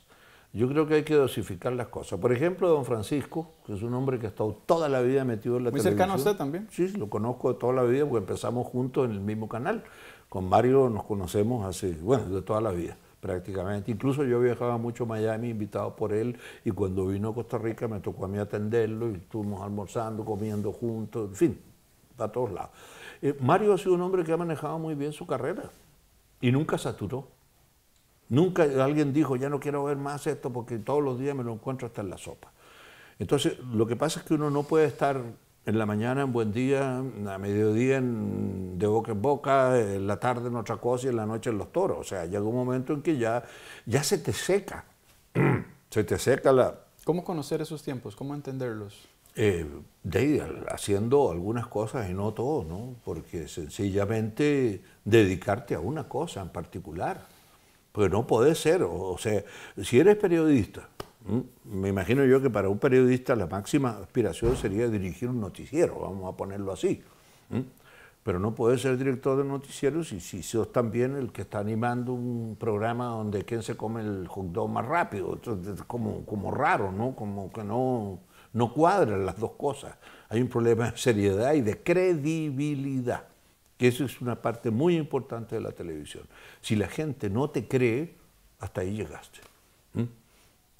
Yo creo que hay que dosificar las cosas. Por ejemplo, don Francisco, que es un hombre que ha estado toda la vida metido en la televisión. Muy cercano a usted también. Sí, lo conozco de toda la vida porque empezamos juntos en el mismo canal. Con Mario nos conocemos hace, bueno, de toda la vida prácticamente. Incluso yo viajaba mucho a Miami invitado por él y cuando vino a Costa Rica me tocó a mí atenderlo y estuvimos almorzando, comiendo juntos, en fin, a todos lados. Eh, Mario ha sido un hombre que ha manejado muy bien su carrera y nunca saturó. Nunca alguien dijo, ya no quiero ver más esto porque todos los días me lo encuentro hasta en la sopa. Entonces, lo que pasa es que uno no puede estar en la mañana en Buen Día, a mediodía en De Boca en Boca, en la tarde en otra cosa y en la noche en Los Toros. O sea, llega un momento en que ya, ya se te seca. se te seca la... ¿Cómo conocer esos tiempos? ¿Cómo entenderlos? Eh, de, haciendo algunas cosas y no todo, ¿no? Porque sencillamente dedicarte a una cosa en particular. Pues no puede ser. o sea, si eres periodista Mm, me imagino yo que para un periodista la máxima aspiración sería dirigir un noticiero, vamos a ponerlo así. Mm, pero no puedes ser director de noticieros si, si sos también el que está animando un programa donde quién se come el hot más rápido. como, como raro, ¿no? Como que no, no cuadran las dos cosas. Hay un problema de seriedad y de credibilidad, que eso es una parte muy importante de la televisión. Si la gente no te cree, hasta ahí llegaste. Mm.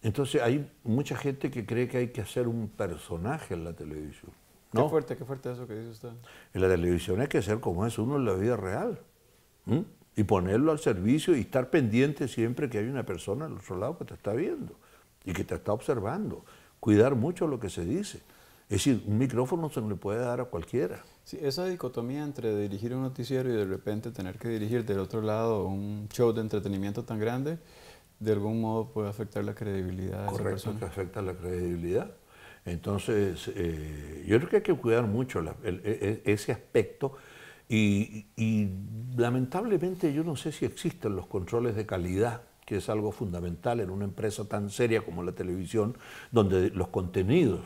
Entonces hay mucha gente que cree que hay que hacer un personaje en la televisión. Qué fuerte, qué fuerte eso que dice usted. En la televisión hay que ser como es uno en la vida real. Y ponerlo al servicio y estar pendiente siempre que hay una persona al otro lado que te está viendo y que te está observando. Cuidar mucho lo que se dice. Es decir, un micrófono se le puede dar a cualquiera. Sí, esa dicotomía entre dirigir un noticiero y de repente tener que dirigir del otro lado un show de entretenimiento tan grande, de algún modo puede afectar la credibilidad esa que afecta la credibilidad. Entonces, eh, yo creo que hay que cuidar mucho e, e, ese aspecto y, y, lamentablemente yo no sé si existen los controles de calidad, que es algo fundamental en una empresa tan seria como la televisión, donde los contenidos,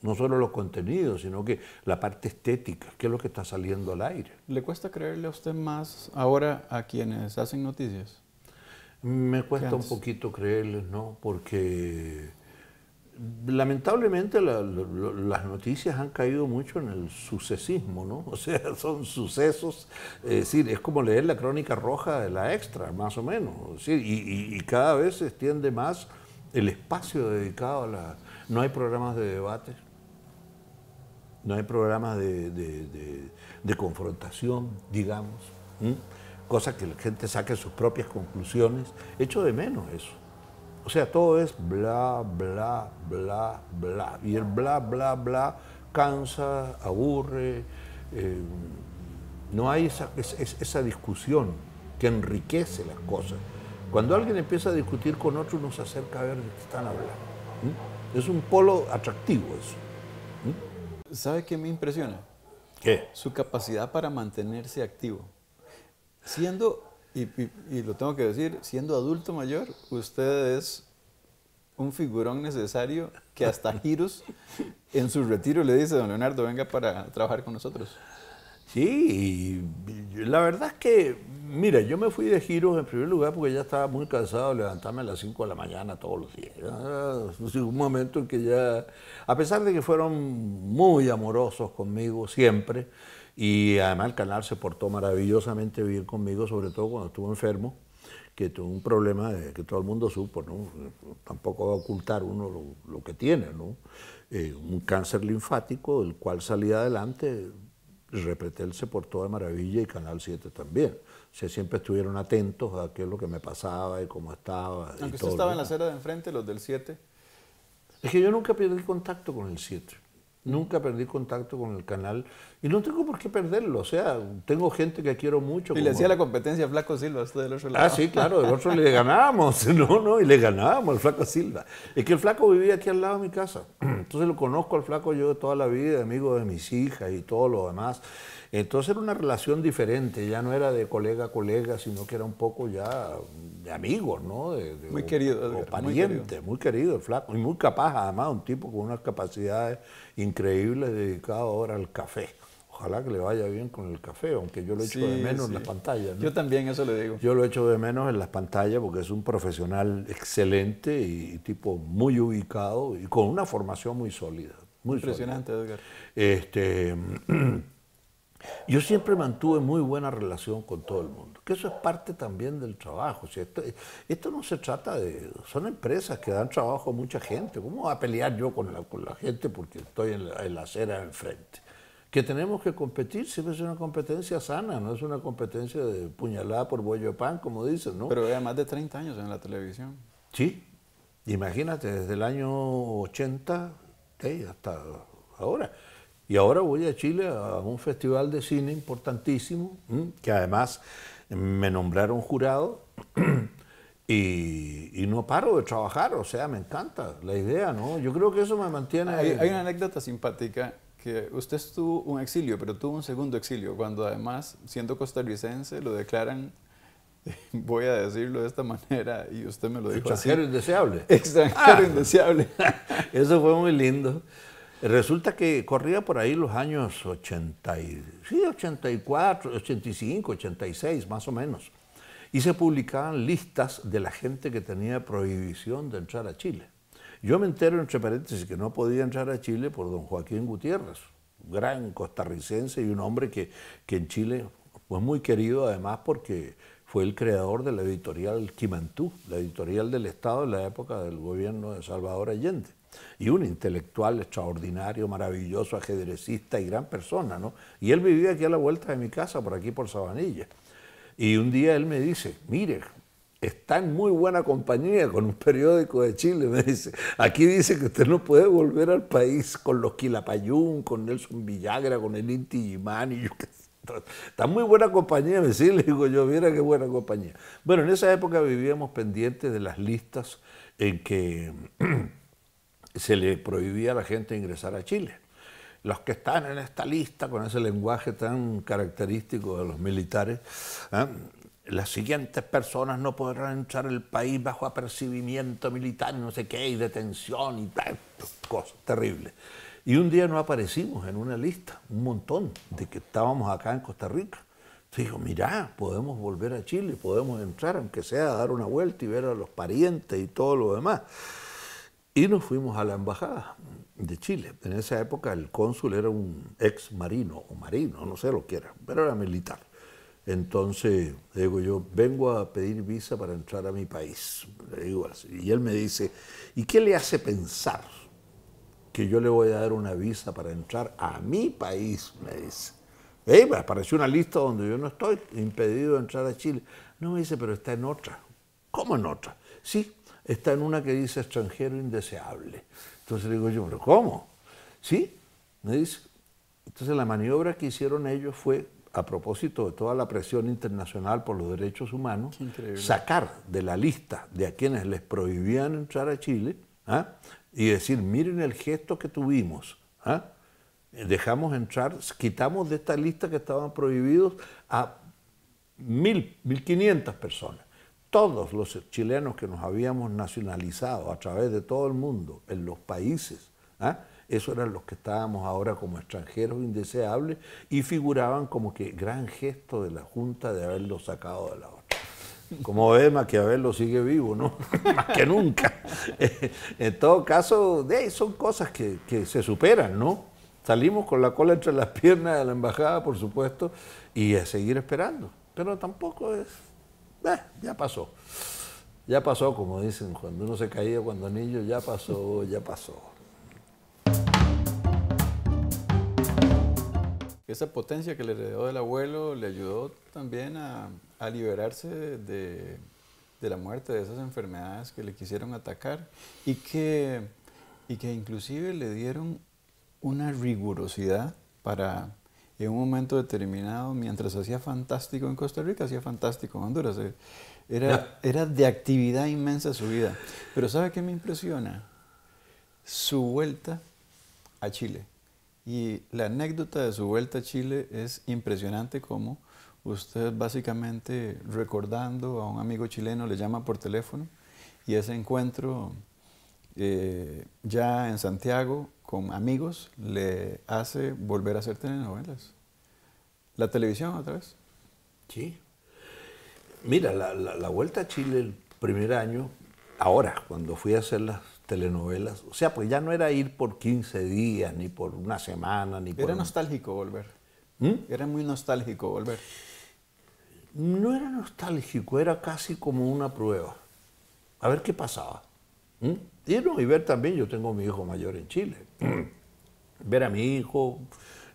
no solo los contenidos, sino que la parte estética, que es lo que está saliendo al aire. ¿Le cuesta creerle a usted más ahora a quienes hacen noticias? Me cuesta un poquito creerles, ¿no? Porque lamentablemente las noticias han caído mucho en el sucesismo, ¿no? O sea, son sucesos, es decir, es como leer la crónica roja de la extra, más o menos, y, cada vez se extiende más el espacio dedicado a la... No hay programas de debate, no hay programas de, confrontación, digamos. ¿Mm? cosa que la gente saque sus propias conclusiones. hecho de menos eso. O sea, todo es bla, bla, bla, bla. Y el bla, bla, bla cansa, aburre. Eh, no hay esa, discusión que enriquece las cosas. Cuando alguien empieza a discutir con otro, nos se acerca a ver de qué están hablando. Es un polo atractivo eso. ¿Sabes ¿Sabe qué me impresiona? ¿Qué? Su capacidad para mantenerse activo. Siendo, y, lo tengo que decir, siendo adulto mayor, usted es un figurón necesario que hasta Giros en su retiro le dice, don Leonardo, venga para trabajar con nosotros. Sí, la verdad es que, mira, yo me fui de giros en primer lugar porque ya estaba muy cansado de levantarme a las 5 de la mañana todos los días. hubo ah, un momento en que ya, a pesar de que fueron muy amorosos conmigo siempre, y además el canal se portó maravillosamente bien conmigo, sobre todo cuando estuvo enfermo, que tuvo un problema de, que todo el mundo supo, ¿no? Tampoco va a ocultar uno lo, que tiene, ¿no? Eh, un cáncer linfático del cual salía adelante, Repetel se portó de maravilla y Canal 7 también. O sea, siempre estuvieron atentos a qué es lo que me pasaba y cómo estaba. Aunque usted estaba en la acera de enfrente, los del 7. Es que yo nunca perdí contacto con el 7. Nunca perdí contacto con el canal y no tengo por qué perderlo. O sea, tengo gente que quiero mucho. Y le hacía la competencia a Flaco Silva, usted del otro lado. Ah, sí, claro, del otro le ganábamos. No, no, y le ganábamos al Flaco Silva. Es que el Flaco vivía aquí al lado de mi casa. Entonces lo conozco al Flaco yo de toda la vida, amigo de mis hijas y todo lo demás. Entonces era una relación diferente, ya no era de colega a colega, sino que era un poco ya de amigos, ¿no? muy querido, Edgar, muy querido. muy querido. flaco, y muy capaz, además, un tipo con unas capacidades increíbles dedicado ahora al café. Ojalá que le vaya bien con el café, aunque yo lo echo hecho de menos en las pantallas. Yo también eso le digo. Yo lo he hecho de menos en las pantallas porque es un profesional excelente y, tipo muy ubicado y con una formación muy sólida. Muy Impresionante, Edgar. Este, Yo siempre mantuve muy buena relación con todo el mundo, que eso es parte también del trabajo. esto, no se trata de... Son empresas que dan trabajo a mucha gente. ¿Cómo voy a pelear yo con la, con la gente porque estoy en la, acera del frente? Que tenemos que competir, siempre es una competencia sana, no es una competencia de puñalada por bollo de pan, como dicen, ¿no? Pero vea, más de 30 años en la televisión. Sí, imagínate, desde el año 80 eh, hasta ahora. Y ahora voy a Chile a un festival de cine importantísimo, que además me nombraron jurado y, no paro de trabajar, o sea, me encanta la idea, ¿no? Yo creo que eso me mantiene... ahí. hay una anécdota simpática que usted estuvo un exilio, pero tuvo un segundo exilio, cuando además, siendo costarricense, lo declaran voy a decirlo de esta manera y usted me lo dijo Extranjero indeseable. Extranjero ah. indeseable. Eso fue muy lindo. Resulta que corría por ahí los años 84, 85, 86, más o menos. Y se publicaban listas de la gente que tenía prohibición de entrar a Chile. Yo me entero, entre paréntesis, que no podía entrar a Chile por don Joaquín Gutiérrez, un gran costarricense y un hombre que, que en Chile fue muy querido, además, porque fue el creador de la editorial Quimantú, la editorial del Estado en la época del gobierno de Salvador Allende y un intelectual extraordinario, maravilloso, ajedrecista y gran persona, ¿no? Y él vivía aquí a la vuelta de mi casa, por aquí por Sabanilla. Y un día él me dice, mire, está en muy buena compañía con un periódico de Chile, me dice, aquí dice que usted no puede volver al país con los Quilapayún, con Nelson Villagra, con el Inti y yo Está muy buena compañía, me dice. le digo yo, mira qué buena compañía. Bueno, en esa época vivíamos pendientes de las listas en que se le prohibía a la gente ingresar a Chile. Los que están en esta lista con ese lenguaje tan característico de los militares, ¿eh? las siguientes personas no podrán entrar al país bajo apercibimiento militar, no sé qué, y detención y tal, cosas terribles. Y un día no aparecimos en una lista, un montón, de que estábamos acá en Costa Rica. dijo, mirá, podemos volver a Chile, podemos entrar, aunque sea dar una vuelta y ver a los parientes y todo lo demás. Y nos fuimos a la embajada de Chile. En esa época el cónsul era un ex marino o marino, no sé lo que era, pero era militar. Entonces digo yo, vengo a pedir visa para entrar a mi país. digo Y él me dice, ¿y qué le hace pensar que yo le voy a dar una visa para entrar a mi país? Me dice. Eh, me apareció una lista donde yo no estoy impedido de entrar a Chile. No me dice, pero está en otra. ¿Cómo en otra? Sí, está en una que dice extranjero indeseable. Entonces le digo yo, pero ¿cómo? ¿Sí? Entonces la maniobra que hicieron ellos fue, a propósito de toda la presión internacional por los derechos humanos, sacar de la lista de a quienes les prohibían entrar a Chile ¿ah? y decir, miren el gesto que tuvimos. ¿ah? Dejamos entrar, quitamos de esta lista que estaban prohibidos a mil, mil personas todos los chilenos que nos habíamos nacionalizado a través de todo el mundo, en los países, ¿ah? eso esos eran los que estábamos ahora como extranjeros indeseables y figuraban como que gran gesto de la Junta de haberlo sacado de la otra. Como ve, Maquiavelo sigue vivo, ¿no? Más que nunca. Eh, en todo caso, son cosas que se superan, ¿no? Salimos con la cola entre las piernas de la embajada, por supuesto, y a seguir esperando. Pero tampoco es eh, ya pasó. Ya pasó, como dicen, cuando uno se caía cuando niño, ya pasó, ya pasó. Esa potencia que le heredó del abuelo le ayudó también a, liberarse de, la muerte, de esas enfermedades que le quisieron atacar y que, y que inclusive le dieron una rigurosidad para en un momento determinado, mientras hacía fantástico en Costa Rica, hacía fantástico en Honduras. Eh, era, era de actividad inmensa su vida. Pero ¿sabe qué me impresiona? Su vuelta a Chile. Y la anécdota de su vuelta a Chile es impresionante como usted básicamente recordando a un amigo chileno le llama por teléfono y ese encuentro eh, ya en Santiago, con amigos, le hace volver a hacer telenovelas. La televisión otra vez. Sí. Mira, la, la, vuelta a Chile el primer año, ahora, cuando fui a hacer las telenovelas, o sea, pues ya no era ir por 15 días, ni por una semana, ni por... Era nostálgico volver. ¿Mm? Era muy nostálgico volver. No era nostálgico, era casi como una prueba. A ver qué pasaba. ¿Mm? Y, ver también, yo tengo mi hijo mayor en Chile. ver a mi hijo,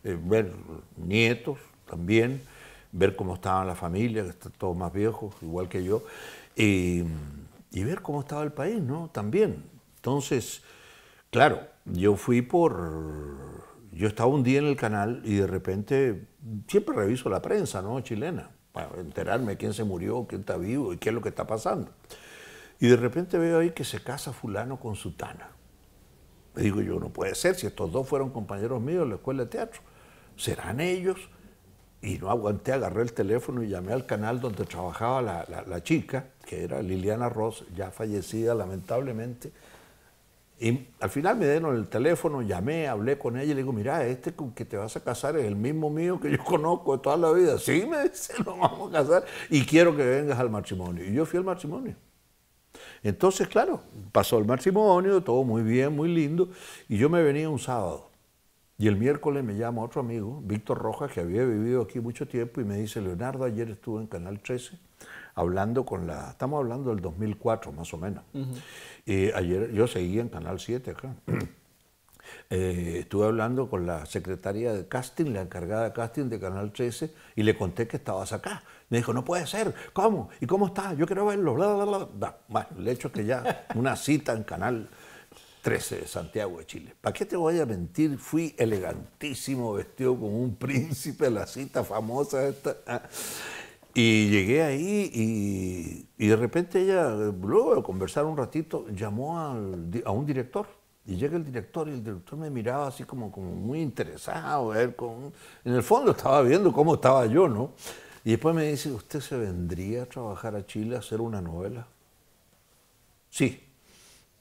eh, ver nietos también, ver cómo estaba la familia, que están todos más viejos, igual que yo, y, ver cómo estaba el país, ¿no? También. Entonces, claro, yo fui por... Yo estaba un día en el canal y de repente siempre reviso la prensa, ¿no? Chilena, para enterarme quién se murió, quién está vivo y qué es lo que está pasando. Y de repente veo ahí que se casa fulano con sutana. Me digo yo, no puede ser, si estos dos fueron compañeros míos en la escuela de teatro, serán ellos. Y no aguanté, agarré el teléfono y llamé al canal donde trabajaba la, chica, que era Liliana Ross, ya fallecida lamentablemente. Y al final me dieron el teléfono, llamé, hablé con ella y le digo, mira, este con que te vas a casar es el mismo mío que yo conozco de toda la vida. Sí, me dice, nos vamos a casar y quiero que vengas al matrimonio. Y yo fui al matrimonio. Entonces, claro, pasó el matrimonio, todo muy bien, muy lindo, y yo me venía un sábado. Y el miércoles me llama otro amigo, Víctor Rojas, que había vivido aquí mucho tiempo, y me dice, Leonardo, ayer estuve en Canal 13 hablando con la, estamos hablando del 2004 más o menos. Y eh, ayer yo seguía en Canal 7 acá. Eh, estuve hablando con la secretaria de casting, la encargada de casting de Canal 13, y le conté que estabas acá. Me dijo, no puede ser, ¿cómo? ¿Y cómo está? Yo quiero verlo, bla, bla, bla. Bueno, el hecho es que ya una cita en Canal 13 de Santiago de Chile. ¿Para qué te voy a mentir? Fui elegantísimo, vestido como un príncipe, la cita famosa esta. Ah. Y llegué ahí y, de repente ella, luego de conversar un ratito, llamó a un director y llega el director y el director me miraba así como, como muy interesado. Él con, en el fondo estaba viendo cómo estaba yo, ¿no? Y después me dice, ¿usted se vendría a trabajar a Chile a hacer una novela? Sí,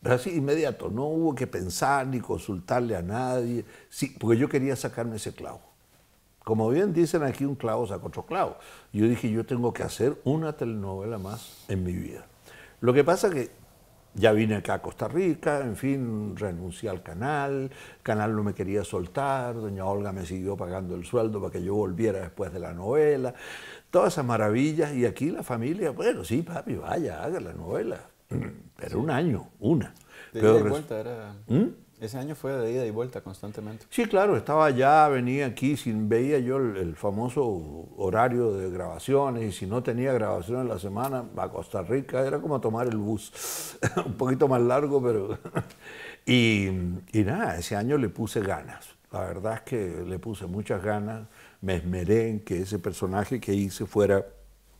pero así inmediato, no hubo que pensar ni consultarle a nadie, sí, porque yo quería sacarme ese clavo. Como bien dicen aquí, un clavo saca otro clavo. Yo dije, yo tengo que hacer una telenovela más en mi vida. Lo que pasa que ya vine acá a Costa Rica, en fin, renuncié al canal, el canal no me quería soltar, doña Olga me siguió pagando el sueldo para que yo volviera después de la novela, todas esas maravillas, y aquí la familia, bueno, sí, papi, vaya, haga la novela. Pero un año, una. ¿Te Pero, cuenta? Era... ¿Mm? Ese año fue de ida y vuelta constantemente. Sí, claro, estaba allá, venía aquí, sin, veía yo el, famoso horario de grabaciones y si no tenía grabación en la semana, a Costa Rica era como tomar el bus, un poquito más largo, pero... y nada, ese año le puse ganas, la verdad es que le puse muchas ganas, me esmeré en que ese personaje que hice fuera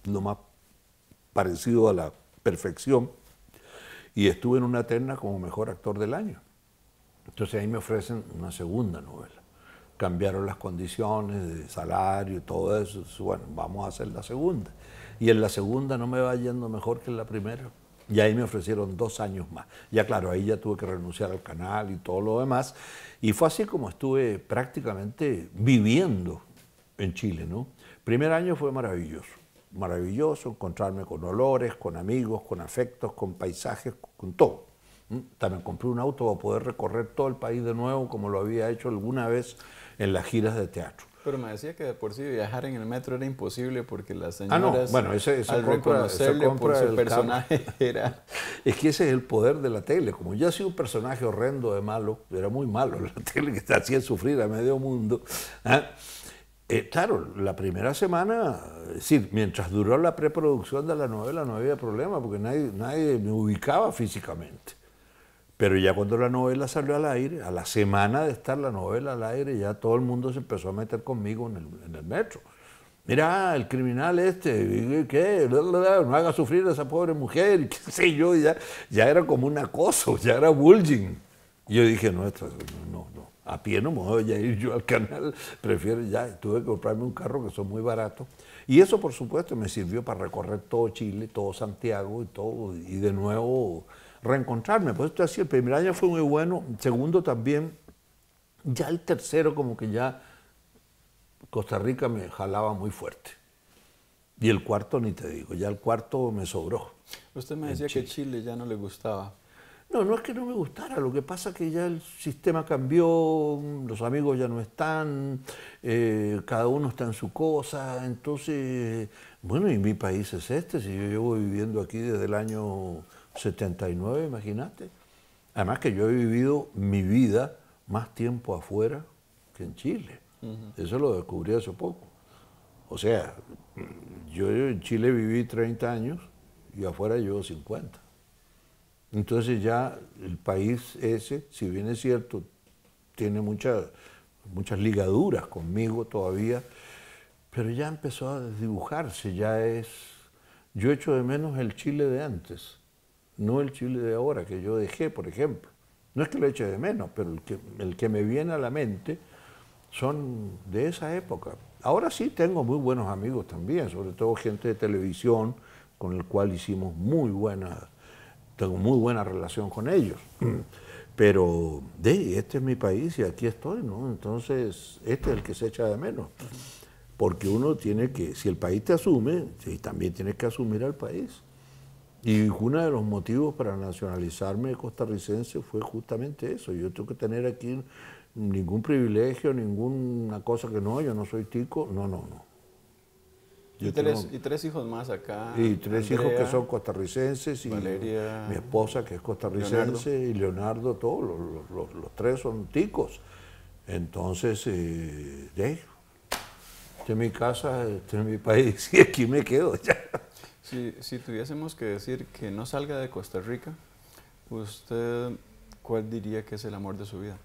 lo más parecido a la perfección y estuve en una terna como mejor actor del año. Entonces ahí me ofrecen una segunda novela. Cambiaron las condiciones de salario, y todo eso. Bueno, vamos a hacer la segunda. Y en la segunda no me va yendo mejor que en la primera. Y ahí me ofrecieron dos años más. Ya claro, ahí ya tuve que renunciar al canal y todo lo demás. Y fue así como estuve prácticamente viviendo en Chile, ¿no? Primer año fue maravilloso, maravilloso encontrarme con olores, con amigos, con afectos, con paisajes, con todo. También compré un auto para poder recorrer todo el país de nuevo, como lo había hecho alguna vez en las giras de teatro. Pero me decía que de por sí viajar en el metro era imposible porque las ah, señoras, bueno, ese, es al reconocerle por personaje era... Es que ese es el poder de la tele. Como yo sido un personaje horrendo de malo, era muy malo la tele que está haciendo sufrir a medio mundo. ¿ah? Eh, claro, la primera semana, es mientras duró la preproducción de la novela no había problema porque nadie, nadie me ubicaba físicamente. Pero ya cuando la novela salió al aire, a la semana de estar la novela al aire, ya todo el mundo se empezó a meter conmigo en el, metro. Mira, el criminal este, ¿qué? No haga sufrir a esa pobre mujer, qué sé yo, ya, ya era como un acoso, ya era bullying. Y yo dije, no, no, no, a pie no me voy a ir yo al canal, prefiero ya, tuve que comprarme un carro que son muy barato. Y eso, por supuesto, me sirvió para recorrer todo Chile, todo Santiago y todo, y de nuevo reencontrarme. pues esto así, el primer año fue muy bueno, el segundo también, ya el tercero como que ya Costa Rica me jalaba muy fuerte. Y el cuarto ni te digo, ya el cuarto me sobró. Usted me decía que Chile ya no le gustaba. No, no es que no me gustara, lo que pasa es que ya el sistema cambió, los amigos ya no están, eh, cada uno está en su cosa, entonces, bueno, y mi país es este, si yo llevo viviendo aquí desde el año 79, imagínate. Además que yo he vivido mi vida más tiempo afuera que en Chile. Eso lo descubrí hace poco. O sea, yo en Chile viví 30 años y afuera llevo 50. Entonces ya el país ese, si bien es cierto, tiene muchas muchas ligaduras conmigo todavía, pero ya empezó a desdibujarse. ya es... Yo echo de menos el Chile de antes no el Chile de ahora, que yo dejé, por ejemplo. No es que lo eche de menos, pero el que, el que me viene a la mente son de esa época. Ahora sí tengo muy buenos amigos también, sobre todo gente de televisión, con el cual hicimos muy buena, tengo muy buena relación con ellos. Pero de, este es mi país y aquí estoy, ¿no? Entonces, este es el que se echa de menos. Porque uno tiene que, si el país te asume, también tienes que asumir al país. Y uno de los motivos para nacionalizarme costarricense fue justamente eso. Yo tengo que tener aquí ningún privilegio, ninguna cosa que no, yo no soy tico, no, no, no. y, tres, hijos más acá. Y tres hijos que son costarricenses, y mi esposa que es costarricense, y Leonardo, todos los, tres son ticos. Entonces, eh, de, este mi casa, este mi país, y aquí me quedo ya. Si, tuviésemos que decir que no salga de Costa Rica, ¿usted cuál diría que es el amor de su vida?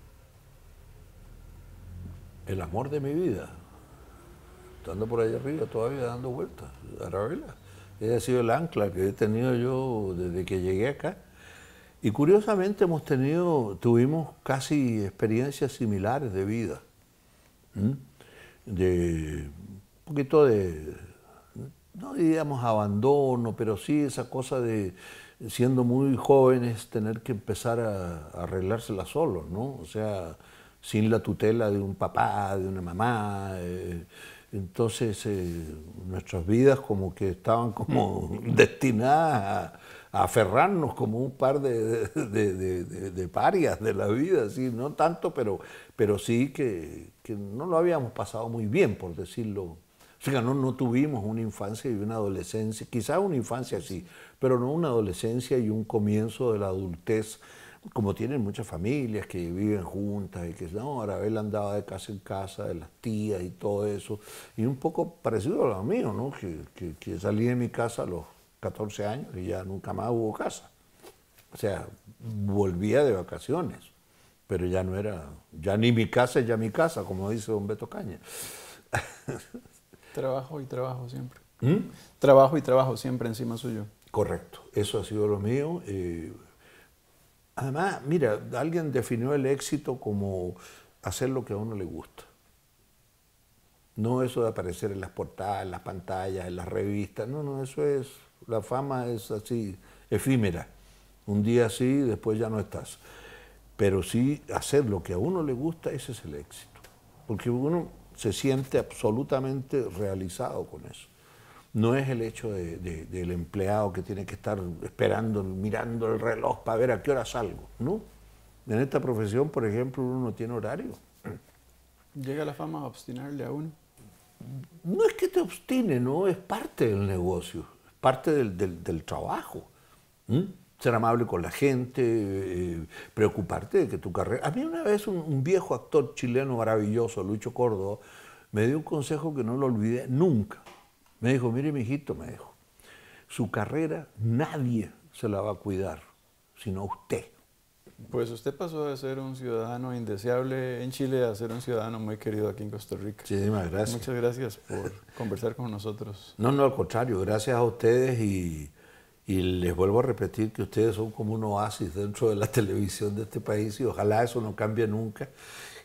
El amor de mi vida. Estando por allá arriba, todavía dando vueltas, Arabella. Ella ha sido el ancla que he tenido yo desde que llegué acá. Y curiosamente hemos tenido, tuvimos casi experiencias similares de vida, de un poquito de no digamos abandono, pero sí esa cosa de siendo muy jóvenes tener que empezar a, arreglársela solo, ¿no? O sea, sin la tutela de un papá, de una mamá. Eh. entonces eh, nuestras vidas como que estaban como destinadas a, aferrarnos como un par de, parias de la vida, ¿sí? no tanto, pero, pero sí que, que no lo habíamos pasado muy bien, por decirlo o sea, no, tuvimos una infancia y una adolescencia, quizás una infancia sí, pero no una adolescencia y un comienzo de la adultez, como tienen muchas familias que viven juntas y que no, Arabel andaba de casa en casa, de las tías y todo eso, y un poco parecido a lo mío, ¿no? que, salí de mi casa a los 14 años y ya nunca más hubo casa. O sea, volvía de vacaciones, pero ya no era, ya ni mi casa, es ya mi casa, como dice don Beto Caña. Trabajo y trabajo siempre. ¿Mm? Trabajo y trabajo siempre encima suyo. Correcto, eso ha sido lo mío. Eh, además, mira, alguien definió el éxito como hacer lo que a uno le gusta. No eso de aparecer en las portadas, en las pantallas, en las revistas. No, no, eso es, la fama es así, efímera. Un día sí, después ya no estás. Pero sí hacer lo que a uno le gusta, ese es el éxito. Porque uno se siente absolutamente realizado con eso. No es el hecho del empleado que tiene que estar esperando, mirando el reloj para ver a qué hora salgo. No. En esta profesión, por ejemplo, uno no tiene horario. ¿Llega la fama a obstinarle a uno? No es que te obstine, no, es parte del negocio, es parte del, trabajo ser amable con la gente, eh, preocuparte de que tu carrera... A mí una vez un, viejo actor chileno maravilloso, Lucho Córdoba, me dio un consejo que no lo olvidé nunca. Me dijo, mire mi hijito, me dijo, su carrera nadie se la va a cuidar, sino usted. Pues usted pasó de ser un ciudadano indeseable en Chile a ser un ciudadano muy querido aquí en Costa Rica. Muchísimas gracias. Muchas gracias por conversar con nosotros. No, no, al contrario, gracias a ustedes y y les vuelvo a repetir que ustedes son como un oasis dentro de la televisión de este país y ojalá eso no cambie nunca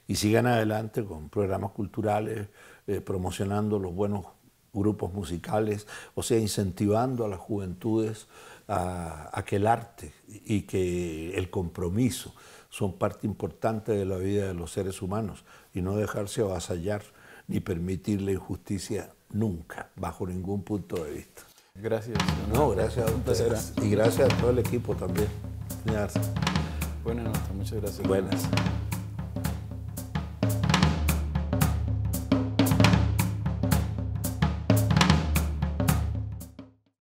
y sigan adelante con programas culturales, eh, promocionando los buenos grupos musicales, o sea, incentivando a las juventudes a, a, que el arte y que el compromiso son parte importante de la vida de los seres humanos y no dejarse avasallar ni permitir la injusticia nunca, bajo ningún punto de vista. Gracias. No, gracias a ustedes. ¿eh? Y gracias a todo el equipo también. Buenas noches, muchas gracias. Buenas.